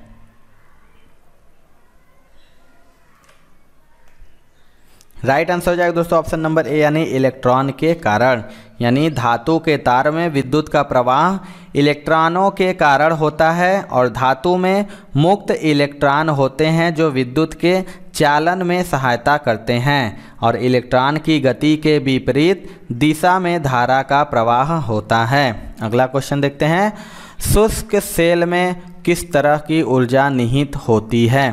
राइट आंसर हो जाएगा दोस्तों ऑप्शन नंबर ए यानी इलेक्ट्रॉन के कारण यानी धातु के तार में विद्युत का प्रवाह इलेक्ट्रॉनों के कारण होता है और धातु में मुक्त इलेक्ट्रॉन होते हैं जो विद्युत के चालन में सहायता करते हैं और इलेक्ट्रॉन की गति के विपरीत दिशा में धारा का प्रवाह होता है अगला क्वेश्चन देखते हैं शुष्क सेल में किस तरह की ऊर्जा निहित होती है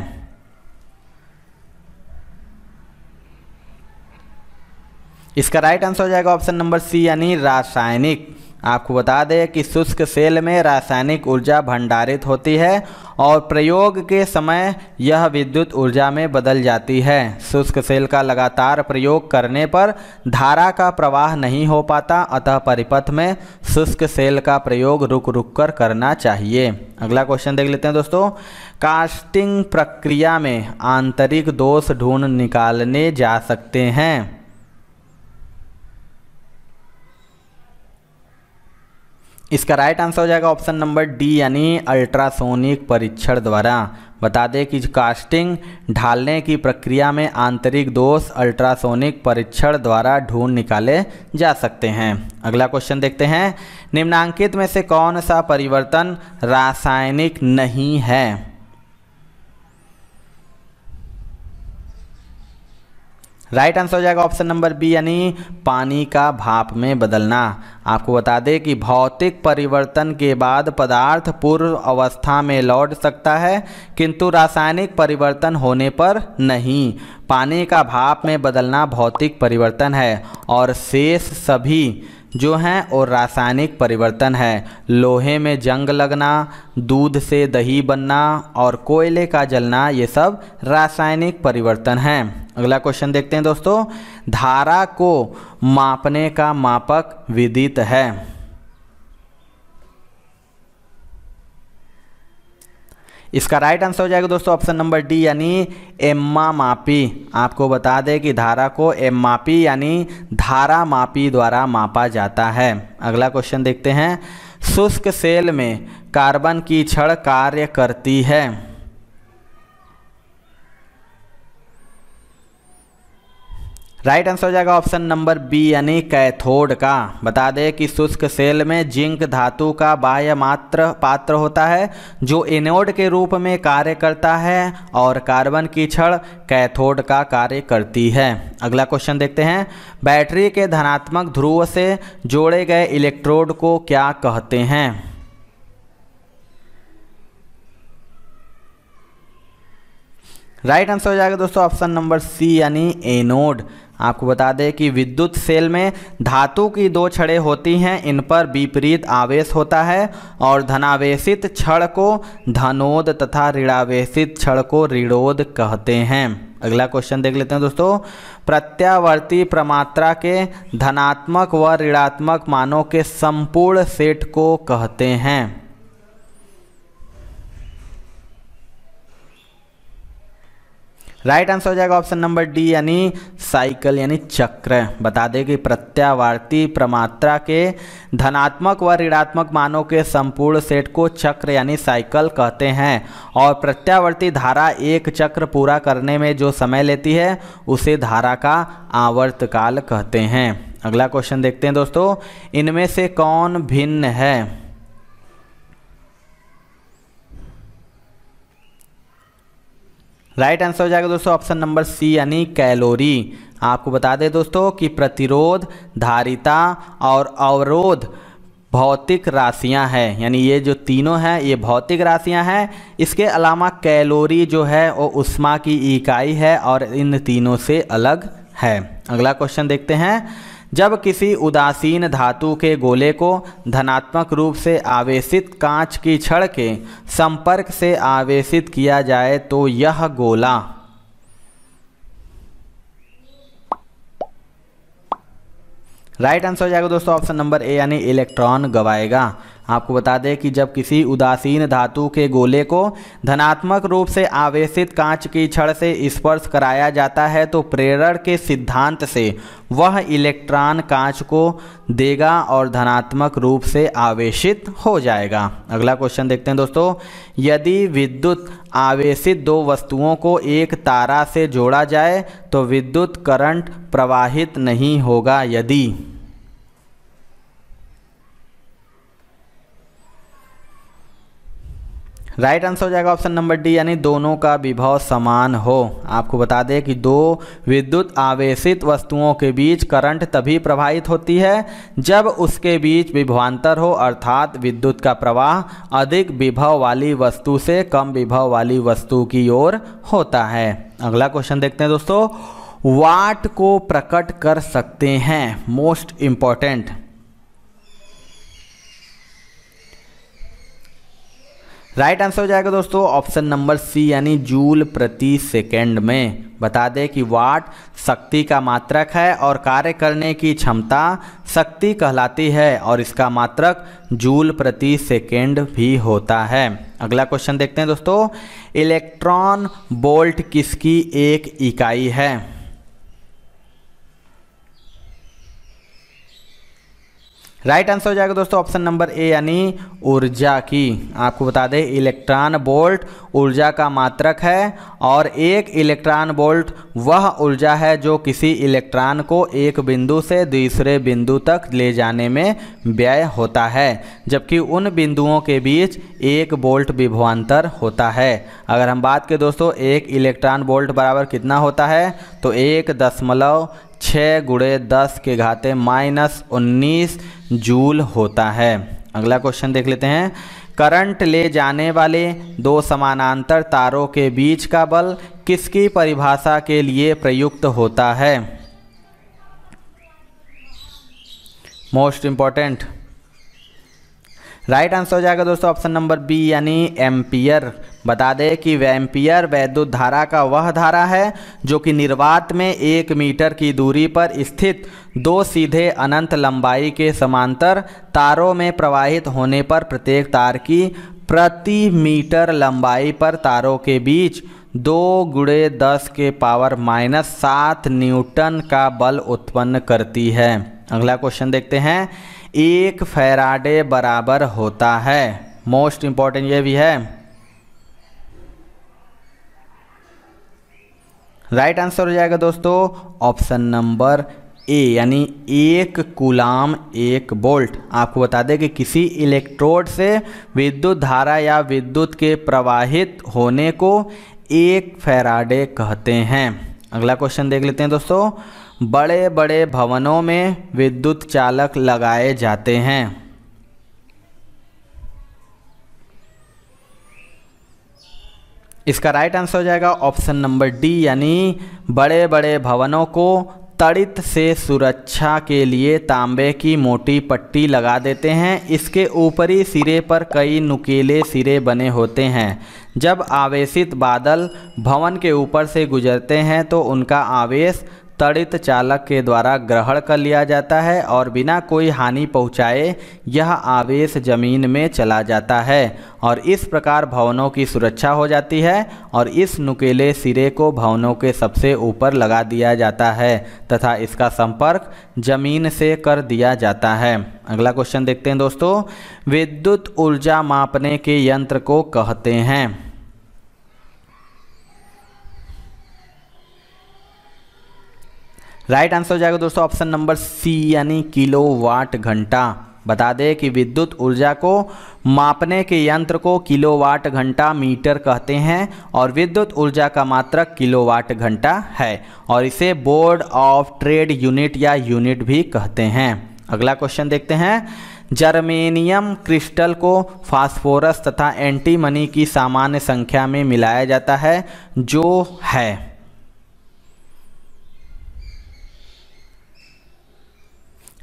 इसका राइट आंसर हो जाएगा ऑप्शन नंबर सी यानी रासायनिक आपको बता दें कि शुष्क सेल में रासायनिक ऊर्जा भंडारित होती है और प्रयोग के समय यह विद्युत ऊर्जा में बदल जाती है शुष्क सेल का लगातार प्रयोग करने पर धारा का प्रवाह नहीं हो पाता अतः परिपथ में शुष्क सेल का प्रयोग रुक रुक कर करना चाहिए अगला क्वेश्चन देख लेते हैं दोस्तों कास्टिंग प्रक्रिया में आंतरिक दोष ढूंढ निकालने जा सकते हैं इसका राइट आंसर हो जाएगा ऑप्शन नंबर डी यानी अल्ट्रासोनिक परीक्षण द्वारा बता दें कि कास्टिंग ढालने की प्रक्रिया में आंतरिक दोष अल्ट्रासोनिक परीक्षण द्वारा ढूंढ निकाले जा सकते हैं अगला क्वेश्चन देखते हैं निम्नांकित में से कौन सा परिवर्तन रासायनिक नहीं है राइट आंसर हो जाएगा ऑप्शन नंबर बी यानी पानी का भाप में बदलना आपको बता दें कि भौतिक परिवर्तन के बाद पदार्थ पूर्व अवस्था में लौट सकता है किंतु रासायनिक परिवर्तन होने पर नहीं पानी का भाप में बदलना भौतिक परिवर्तन है और शेष सभी जो हैं और रासायनिक परिवर्तन है लोहे में जंग लगना दूध से दही बनना और कोयले का जलना ये सब रासायनिक परिवर्तन हैं अगला क्वेश्चन देखते हैं दोस्तों धारा को मापने का मापक विदित है इसका राइट आंसर हो जाएगा दोस्तों ऑप्शन नंबर डी यानी एम्मा मापी आपको बता दें कि धारा को एम मापी यानी धारा मापी द्वारा मापा जाता है अगला क्वेश्चन देखते हैं शुष्क सेल में कार्बन की छड़ कार्य करती है राइट आंसर हो जाएगा ऑप्शन नंबर बी यानी कैथोड का बता दें कि शुष्क सेल में जिंक धातु का बाह्य मात्र पात्र होता है जो एनोड के रूप में कार्य करता है और कार्बन की छड़ कैथोड का कार्य करती है अगला क्वेश्चन देखते हैं बैटरी के धनात्मक ध्रुव से जोड़े गए इलेक्ट्रोड को क्या कहते हैं राइट आंसर हो जाएगा दोस्तों ऑप्शन नंबर सी यानी एनोड आपको बता दें कि विद्युत सेल में धातु की दो छड़ें होती हैं इन पर विपरीत आवेश होता है और धनावेशित छड़ को धनोद तथा ऋणावेशित छड़ को ऋणोद कहते हैं अगला क्वेश्चन देख लेते हैं दोस्तों प्रत्यावर्ती प्रमात्रा के धनात्मक व ऋणात्मक मानों के संपूर्ण सेट को कहते हैं राइट आंसर हो जाएगा ऑप्शन नंबर डी यानी साइकिल यानी चक्र बता दें कि प्रत्यावर्ती प्रमात्रा के धनात्मक व ऋणात्मक मानों के संपूर्ण सेट को चक्र यानी साइकिल कहते हैं और प्रत्यावर्ती धारा एक चक्र पूरा करने में जो समय लेती है उसे धारा का आवर्तकाल कहते हैं अगला क्वेश्चन देखते हैं दोस्तों इनमें से कौन भिन्न है राइट आंसर हो जाएगा दोस्तों ऑप्शन नंबर सी यानी कैलोरी आपको बता दें दोस्तों कि प्रतिरोध धारिता और अवरोध भौतिक राशियां हैं यानी ये जो तीनों हैं ये भौतिक राशियां हैं इसके अलावा कैलोरी जो है वो उष्मा की इकाई है और इन तीनों से अलग है अगला क्वेश्चन देखते हैं जब किसी उदासीन धातु के गोले को धनात्मक रूप से आवेशित कांच की छड़ के संपर्क से आवेशित किया जाए तो यह गोला राइट आंसर हो जाएगा दोस्तों ऑप्शन नंबर ए यानी इलेक्ट्रॉन गवाएगा आपको बता दें कि जब किसी उदासीन धातु के गोले को धनात्मक रूप से आवेशित कांच की छड़ से स्पर्श कराया जाता है तो प्रेरण के सिद्धांत से वह इलेक्ट्रॉन कांच को देगा और धनात्मक रूप से आवेशित हो जाएगा अगला क्वेश्चन देखते हैं दोस्तों यदि विद्युत आवेशित दो वस्तुओं को एक तारा से जोड़ा जाए तो विद्युत करंट प्रवाहित नहीं होगा यदि राइट आंसर हो जाएगा ऑप्शन नंबर डी यानी दोनों का विभव समान हो आपको बता दें कि दो विद्युत आवेशित वस्तुओं के बीच करंट तभी प्रवाहित होती है जब उसके बीच विभवांतर हो अर्थात विद्युत का प्रवाह अधिक विभव वाली वस्तु से कम विभव वाली वस्तु की ओर होता है अगला क्वेश्चन देखते हैं दोस्तों वाट को प्रकट कर सकते हैं मोस्ट इंपॉर्टेंट राइट आंसर हो जाएगा दोस्तों ऑप्शन नंबर सी यानी जूल प्रति सेकेंड में बता दें कि वाट शक्ति का मात्रक है और कार्य करने की क्षमता शक्ति कहलाती है और इसका मात्रक जूल प्रति सेकेंड भी होता है अगला क्वेश्चन देखते हैं दोस्तों इलेक्ट्रॉन बोल्ट किसकी एक इकाई है राइट आंसर हो जाएगा दोस्तों ऑप्शन नंबर ए यानी ऊर्जा की आपको बता दें इलेक्ट्रॉन बोल्ट ऊर्जा का मात्रक है और एक इलेक्ट्रॉन बोल्ट वह ऊर्जा है जो किसी इलेक्ट्रॉन को एक बिंदु से दूसरे बिंदु तक ले जाने में व्यय होता है जबकि उन बिंदुओं के बीच एक बोल्ट विभवान्तर होता है अगर हम बात करें दोस्तों एक इलेक्ट्रॉन बोल्ट बराबर कितना होता है तो एक दशमलव छः गुड़े दस के घाते माइनस उन्नीस जूल होता है अगला क्वेश्चन देख लेते हैं करंट ले जाने वाले दो समानांतर तारों के बीच का बल किसकी परिभाषा के लिए प्रयुक्त होता है मोस्ट इम्पॉर्टेंट राइट आंसर हो जाएगा दोस्तों ऑप्शन नंबर बी यानी एम्पियर बता दें कि वैम्पियर वैद्युत धारा का वह धारा है जो कि निर्वात में एक मीटर की दूरी पर स्थित दो सीधे अनंत लंबाई के समांतर तारों में प्रवाहित होने पर प्रत्येक तार की प्रति मीटर लंबाई पर तारों के बीच दो गुड़े दस के पावर माइनस सात न्यूटन का बल उत्पन्न करती है अगला क्वेश्चन देखते हैं एक फैराडे बराबर होता है मोस्ट इम्पॉर्टेंट ये भी है राइट आंसर हो जाएगा दोस्तों ऑप्शन नंबर ए यानी एक कुलाम एक बोल्ट आपको बता दें कि किसी इलेक्ट्रोड से विद्युत धारा या विद्युत के प्रवाहित होने को एक फेराडे कहते हैं अगला क्वेश्चन देख लेते हैं दोस्तों बड़े बड़े भवनों में विद्युत चालक लगाए जाते हैं इसका राइट आंसर हो जाएगा ऑप्शन नंबर डी यानी बड़े बड़े भवनों को तड़ित से सुरक्षा के लिए तांबे की मोटी पट्टी लगा देते हैं इसके ऊपरी सिरे पर कई नुकीले सिरे बने होते हैं जब आवेशित बादल भवन के ऊपर से गुजरते हैं तो उनका आवेश तड़ित चालक के द्वारा ग्रहण कर लिया जाता है और बिना कोई हानि पहुंचाए यह आवेश जमीन में चला जाता है और इस प्रकार भवनों की सुरक्षा हो जाती है और इस नुकेले सिरे को भवनों के सबसे ऊपर लगा दिया जाता है तथा इसका संपर्क जमीन से कर दिया जाता है अगला क्वेश्चन देखते हैं दोस्तों विद्युत ऊर्जा मापने के यंत्र को कहते हैं राइट आंसर हो जाएगा दोस्तों ऑप्शन नंबर सी यानी किलो वाट घंटा बता दें कि विद्युत ऊर्जा को मापने के यंत्र को किलोवाट घंटा मीटर कहते हैं और विद्युत ऊर्जा का मात्रक किलोवाट घंटा है और इसे बोर्ड ऑफ ट्रेड यूनिट या यूनिट भी कहते हैं अगला क्वेश्चन देखते हैं जर्मेनियम क्रिस्टल को फास्फोरस तथा एंटीमनी की सामान्य संख्या में मिलाया जाता है जो है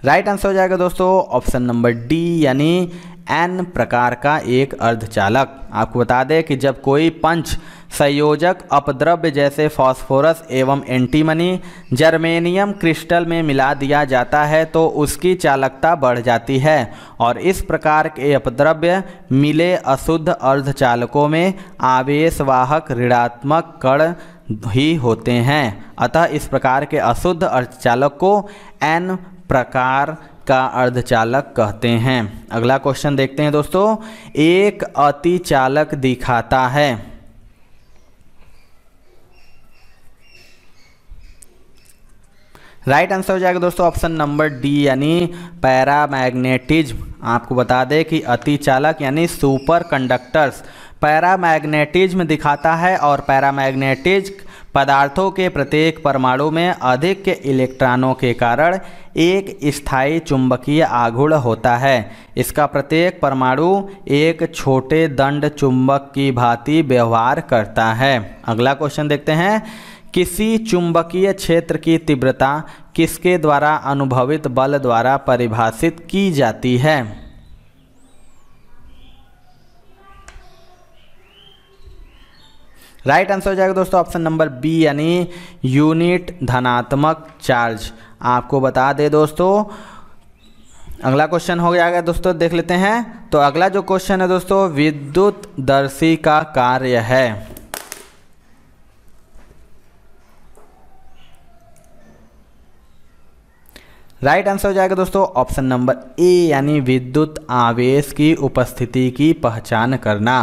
राइट आंसर हो जाएगा दोस्तों ऑप्शन नंबर डी यानी एन प्रकार का एक अर्धचालक आपको बता दें कि जब कोई पंच संयोजक अपद्रव्य जैसे फास्फोरस एवं एंटीमनी जर्मेनियम क्रिस्टल में मिला दिया जाता है तो उसकी चालकता बढ़ जाती है और इस प्रकार के अपद्रव्य मिले अशुद्ध अर्धचालकों में आवेशवाहक ऋणात्मक कण ही होते हैं अतः इस प्रकार के अशुद्ध अर्धचालक को एन प्रकार का अर्धचालक कहते हैं अगला क्वेश्चन देखते हैं दोस्तों एक अति चालक दिखाता है राइट आंसर हो जाएगा दोस्तों ऑप्शन नंबर डी यानी पैरामैग्नेटिज्म आपको बता दें कि अति चालक यानी सुपर कंडक्टर्स पैरामैग्नेटिज्म दिखाता है और पैरामैग्नेटिज पदार्थों के प्रत्येक परमाणु में अधिक इलेक्ट्रॉनों के कारण एक स्थायी चुंबकीय आघूर्ण होता है इसका प्रत्येक परमाणु एक छोटे दंड चुंबक की भांति व्यवहार करता है अगला क्वेश्चन देखते हैं किसी चुंबकीय क्षेत्र की तीव्रता किसके द्वारा अनुभवित बल द्वारा परिभाषित की जाती है राइट आंसर हो जाएगा दोस्तों ऑप्शन नंबर बी यानी यूनिट धनात्मक चार्ज आपको बता दे दोस्तों अगला क्वेश्चन हो गया दोस्तों देख लेते हैं तो अगला जो क्वेश्चन है दोस्तों विद्युत दर्शी का कार्य है राइट right आंसर हो जाएगा दोस्तों ऑप्शन नंबर ए यानी विद्युत आवेश की उपस्थिति की पहचान करना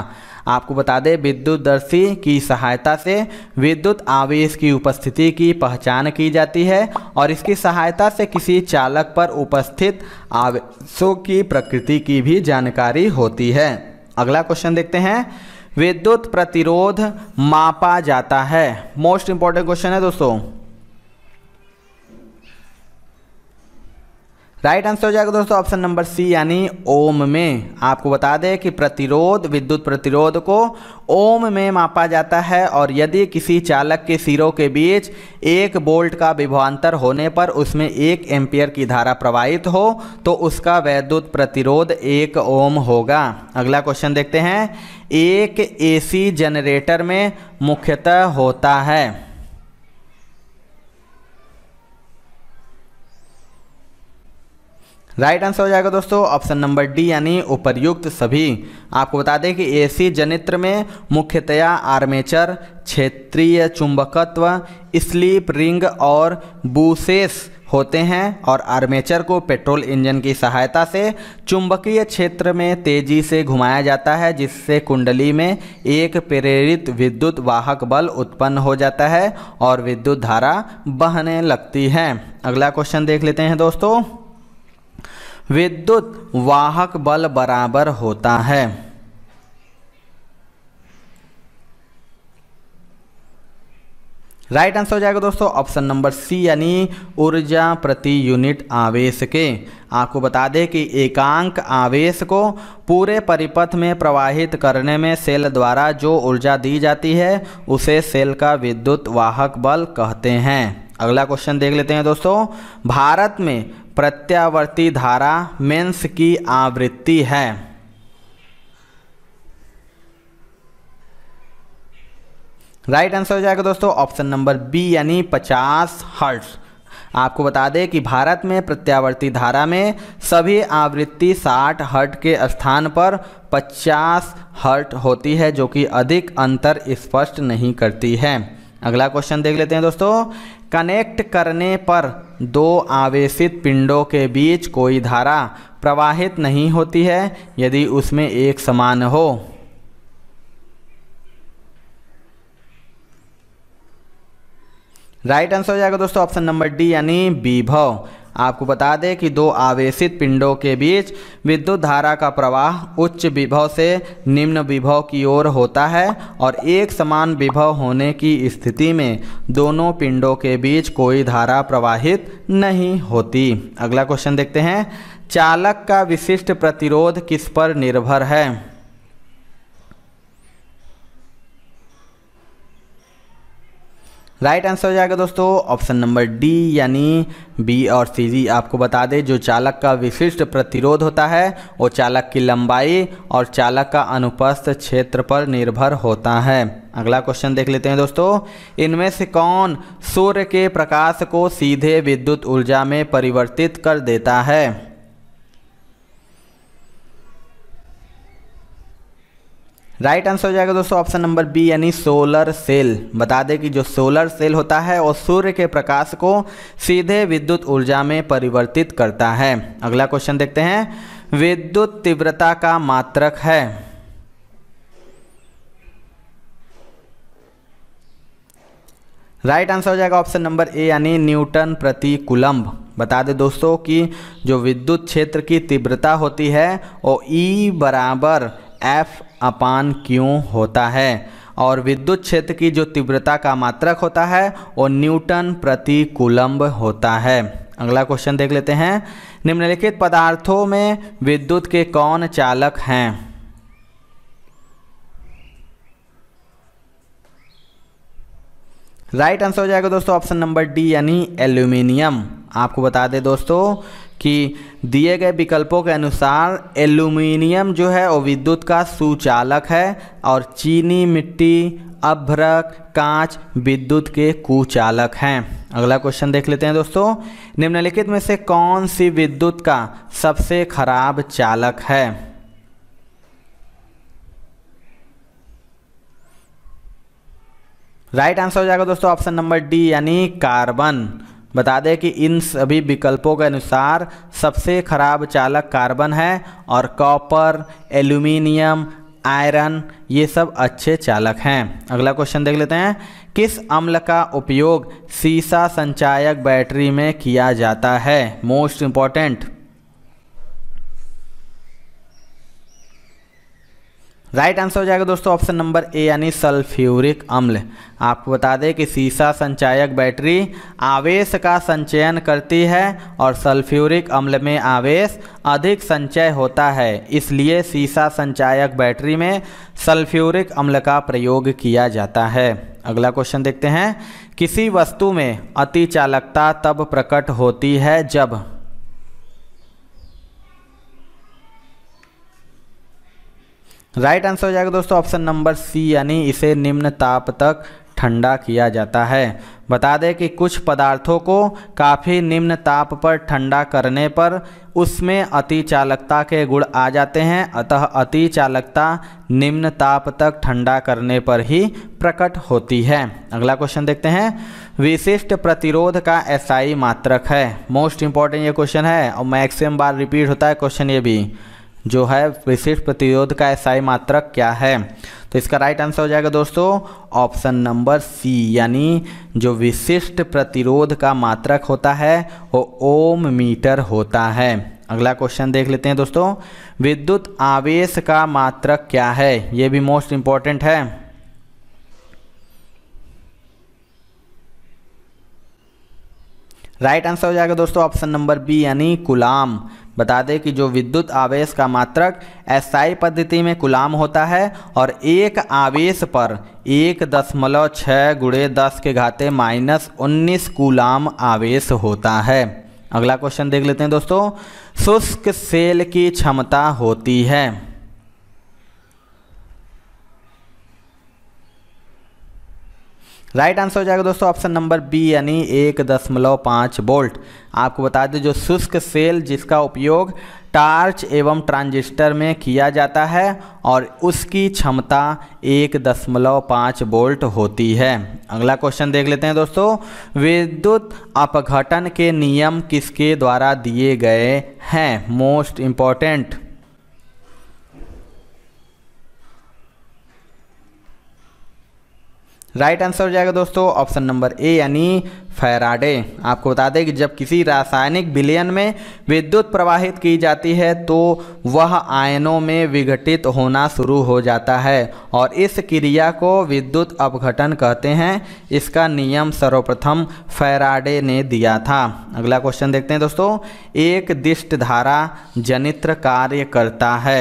आपको बता दें विद्युत दर्शी की सहायता से विद्युत आवेश की उपस्थिति की पहचान की जाती है और इसकी सहायता से किसी चालक पर उपस्थित आवेशों की प्रकृति की भी जानकारी होती है अगला क्वेश्चन देखते हैं विद्युत प्रतिरोध मापा जाता है मोस्ट इंपॉर्टेंट क्वेश्चन है दोस्तों राइट आंसर हो जाएगा दोस्तों ऑप्शन नंबर सी यानी ओम में आपको बता दें कि प्रतिरोध विद्युत प्रतिरोध को ओम में मापा जाता है और यदि किसी चालक के सिरों के बीच एक बोल्ट का विभवांतर होने पर उसमें एक एम्पियर की धारा प्रवाहित हो तो उसका वैद्युत प्रतिरोध एक ओम होगा अगला क्वेश्चन देखते हैं एक एसी जनरेटर में मुख्यतः होता है राइट आंसर हो जाएगा दोस्तों ऑप्शन नंबर डी यानी उपर्युक्त सभी आपको बता दें कि एसी जनित्र में मुख्यतया आर्मेचर क्षेत्रीय चुंबकत्व स्लीप रिंग और बूसेस होते हैं और आर्मेचर को पेट्रोल इंजन की सहायता से चुंबकीय क्षेत्र में तेजी से घुमाया जाता है जिससे कुंडली में एक प्रेरित विद्युत वाहक बल उत्पन्न हो जाता है और विद्युत धारा बहने लगती है अगला क्वेश्चन देख लेते हैं दोस्तों विद्युत वाहक बल बराबर होता है राइट आंसर हो जाएगा दोस्तों ऑप्शन नंबर सी यानी ऊर्जा प्रति यूनिट आवेश के आपको बता दें कि एकांक आवेश को पूरे परिपथ में प्रवाहित करने में सेल द्वारा जो ऊर्जा दी जाती है उसे सेल का विद्युत वाहक बल कहते हैं अगला क्वेश्चन देख लेते हैं दोस्तों भारत में प्रत्यावर्ती धारा मेंस की आवृत्ति है राइट right आंसर हो जाएगा दोस्तों ऑप्शन नंबर बी यानी 50 हर्ट्ज आपको बता दें कि भारत में प्रत्यावर्ती धारा में सभी आवृत्ति 60 हर्ट के स्थान पर 50 हर्ट होती है जो कि अधिक अंतर स्पष्ट नहीं करती है अगला क्वेश्चन देख लेते हैं दोस्तों कनेक्ट करने पर दो आवेशित पिंडों के बीच कोई धारा प्रवाहित नहीं होती है यदि उसमें एक समान हो राइट आंसर हो जाएगा दोस्तों ऑप्शन नंबर डी यानी विभव आपको बता दें कि दो आवेशित पिंडों के बीच विद्युत धारा का प्रवाह उच्च विभव से निम्न विभव की ओर होता है और एक समान विभव होने की स्थिति में दोनों पिंडों के बीच कोई धारा प्रवाहित नहीं होती अगला क्वेश्चन देखते हैं चालक का विशिष्ट प्रतिरोध किस पर निर्भर है राइट आंसर हो जाएगा दोस्तों ऑप्शन नंबर डी यानी बी और सी जी आपको बता दें जो चालक का विशिष्ट प्रतिरोध होता है वो चालक की लंबाई और चालक का अनुपस्थ क्षेत्र पर निर्भर होता है अगला क्वेश्चन देख लेते हैं दोस्तों इनमें से कौन सूर्य के प्रकाश को सीधे विद्युत ऊर्जा में परिवर्तित कर देता है राइट आंसर हो जाएगा दोस्तों ऑप्शन नंबर बी यानी सोलर सेल बता दें कि जो सोलर सेल होता है वो सूर्य के प्रकाश को सीधे विद्युत ऊर्जा में परिवर्तित करता है अगला क्वेश्चन देखते हैं विद्युत तीव्रता का मात्रक है राइट आंसर हो जाएगा ऑप्शन नंबर ए यानी न्यूटन प्रति कुलम्ब बता दें दोस्तों कि जो विद्युत क्षेत्र की तीव्रता होती है वो ई e बराबर एफ अपान क्यों होता है और विद्युत क्षेत्र की जो तीव्रता का मात्रक होता है वो न्यूटन प्रति कुलम्ब होता है अगला क्वेश्चन देख लेते हैं निम्नलिखित पदार्थों में विद्युत के कौन चालक हैं राइट आंसर हो जाएगा दोस्तों ऑप्शन नंबर डी यानी एल्यूमिनियम आपको बता दें दोस्तों कि दिए गए विकल्पों के अनुसार एल्यूमिनियम जो है वो विद्युत का सुचालक है और चीनी मिट्टी अभ्रक कांच विद्युत के कुचालक हैं अगला क्वेश्चन देख लेते हैं दोस्तों निम्नलिखित में से कौन सी विद्युत का सबसे खराब चालक है राइट आंसर हो जाएगा दोस्तों ऑप्शन नंबर डी यानी कार्बन बता दें कि इन सभी विकल्पों के अनुसार सबसे खराब चालक कार्बन है और कॉपर एल्यूमिनियम आयरन ये सब अच्छे चालक हैं अगला क्वेश्चन देख लेते हैं किस अम्ल का उपयोग सीसा संचायक बैटरी में किया जाता है मोस्ट इम्पॉर्टेंट राइट आंसर हो जाएगा दोस्तों ऑप्शन नंबर ए यानी सल्फ्यूरिक अम्ल आपको बता दें कि सीसा संचायक बैटरी आवेश का संचयन करती है और सल्फ्यूरिक अम्ल में आवेश अधिक संचय होता है इसलिए सीसा संचायक बैटरी में सल्फ्यूरिक अम्ल का प्रयोग किया जाता है अगला क्वेश्चन देखते हैं किसी वस्तु में अति चालकता तब प्रकट होती है जब राइट आंसर हो जाएगा दोस्तों ऑप्शन नंबर सी यानी इसे निम्न ताप तक ठंडा किया जाता है बता दें कि कुछ पदार्थों को काफ़ी निम्न ताप पर ठंडा करने पर उसमें अति चालकता के गुण आ जाते हैं अतः अति चालकता निम्न ताप तक ठंडा करने पर ही प्रकट होती है अगला क्वेश्चन देखते हैं विशिष्ट प्रतिरोध का एसआई मात्रक है मोस्ट इंपॉर्टेंट ये क्वेश्चन है और मैक्सिमम बार रिपीट होता है क्वेश्चन ये भी जो है विशिष्ट प्रतिरोध का एसआई मात्रक क्या है तो इसका राइट आंसर हो जाएगा दोस्तों ऑप्शन नंबर सी यानी जो विशिष्ट प्रतिरोध का मात्रक होता है वो ओम मीटर होता है अगला क्वेश्चन देख लेते हैं दोस्तों विद्युत आवेश का मात्रक क्या है ये भी मोस्ट इंपॉर्टेंट है राइट आंसर हो जाएगा दोस्तों ऑप्शन नंबर बी यानी गुलाम बता दें कि जो विद्युत आवेश का मात्रक एसआई पद्धति में गुलाम होता है और एक आवेश पर एक दशमलव छः गुड़े दस के घाते माइनस उन्नीस गुलाम आवेश होता है अगला क्वेश्चन देख लेते हैं दोस्तों शुष्क सेल की क्षमता होती है राइट आंसर हो जाएगा दोस्तों ऑप्शन नंबर बी यानी एक दशमलव पाँच बोल्ट आपको बता दें जो शुष्क सेल जिसका उपयोग टार्च एवं ट्रांजिस्टर में किया जाता है और उसकी क्षमता एक दशमलव पाँच बोल्ट होती है अगला क्वेश्चन देख लेते हैं दोस्तों विद्युत अपघटन के नियम किसके द्वारा दिए गए हैं मोस्ट इम्पॉर्टेंट राइट आंसर हो जाएगा दोस्तों ऑप्शन नंबर ए यानी फैराडे आपको बता दें कि जब किसी रासायनिक विलयन में विद्युत प्रवाहित की जाती है तो वह आयनों में विघटित होना शुरू हो जाता है और इस क्रिया को विद्युत अपघटन कहते हैं इसका नियम सर्वप्रथम फैराडे ने दिया था अगला क्वेश्चन देखते हैं दोस्तों एक दिष्ट धारा जनित्र कार्य करता है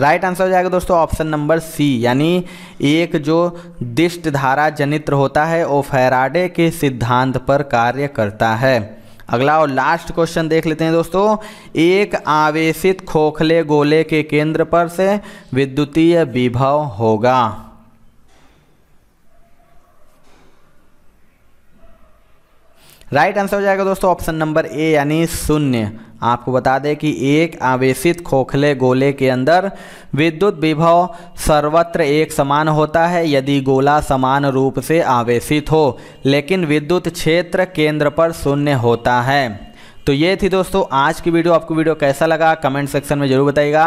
राइट आंसर हो जाएगा दोस्तों ऑप्शन नंबर सी यानी एक जो दिष्ट धारा जनित्र होता है वो फैराडे के सिद्धांत पर कार्य करता है अगला और लास्ट क्वेश्चन देख लेते हैं दोस्तों एक आवेशित खोखले गोले के केंद्र पर से विद्युतीय विभव होगा राइट आंसर हो जाएगा दोस्तों ऑप्शन नंबर ए यानी शून्य आपको बता दें कि एक आवेशित खोखले गोले के अंदर विद्युत विभव सर्वत्र एक समान होता है यदि गोला समान रूप से आवेशित हो लेकिन विद्युत क्षेत्र केंद्र पर शून्य होता है तो ये थी दोस्तों आज की वीडियो आपको वीडियो कैसा लगा कमेंट सेक्शन में जरूर बताइएगा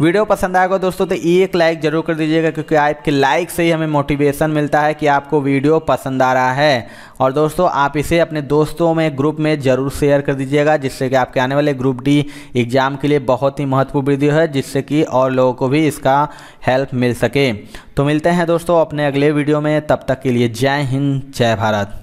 वीडियो पसंद आएगा दोस्तों तो एक लाइक जरूर कर दीजिएगा क्योंकि आपके लाइक से ही हमें मोटिवेशन मिलता है कि आपको वीडियो पसंद आ रहा है और दोस्तों आप इसे अपने दोस्तों में ग्रुप में जरूर शेयर कर दीजिएगा जिससे कि आपके आने वाले ग्रुप डी एग्ज़ाम के लिए बहुत ही महत्वपूर्ण वीडियो है जिससे कि और लोगों को भी इसका हेल्प मिल सके तो मिलते हैं दोस्तों अपने अगले वीडियो में तब तक के लिए जय हिंद जय भारत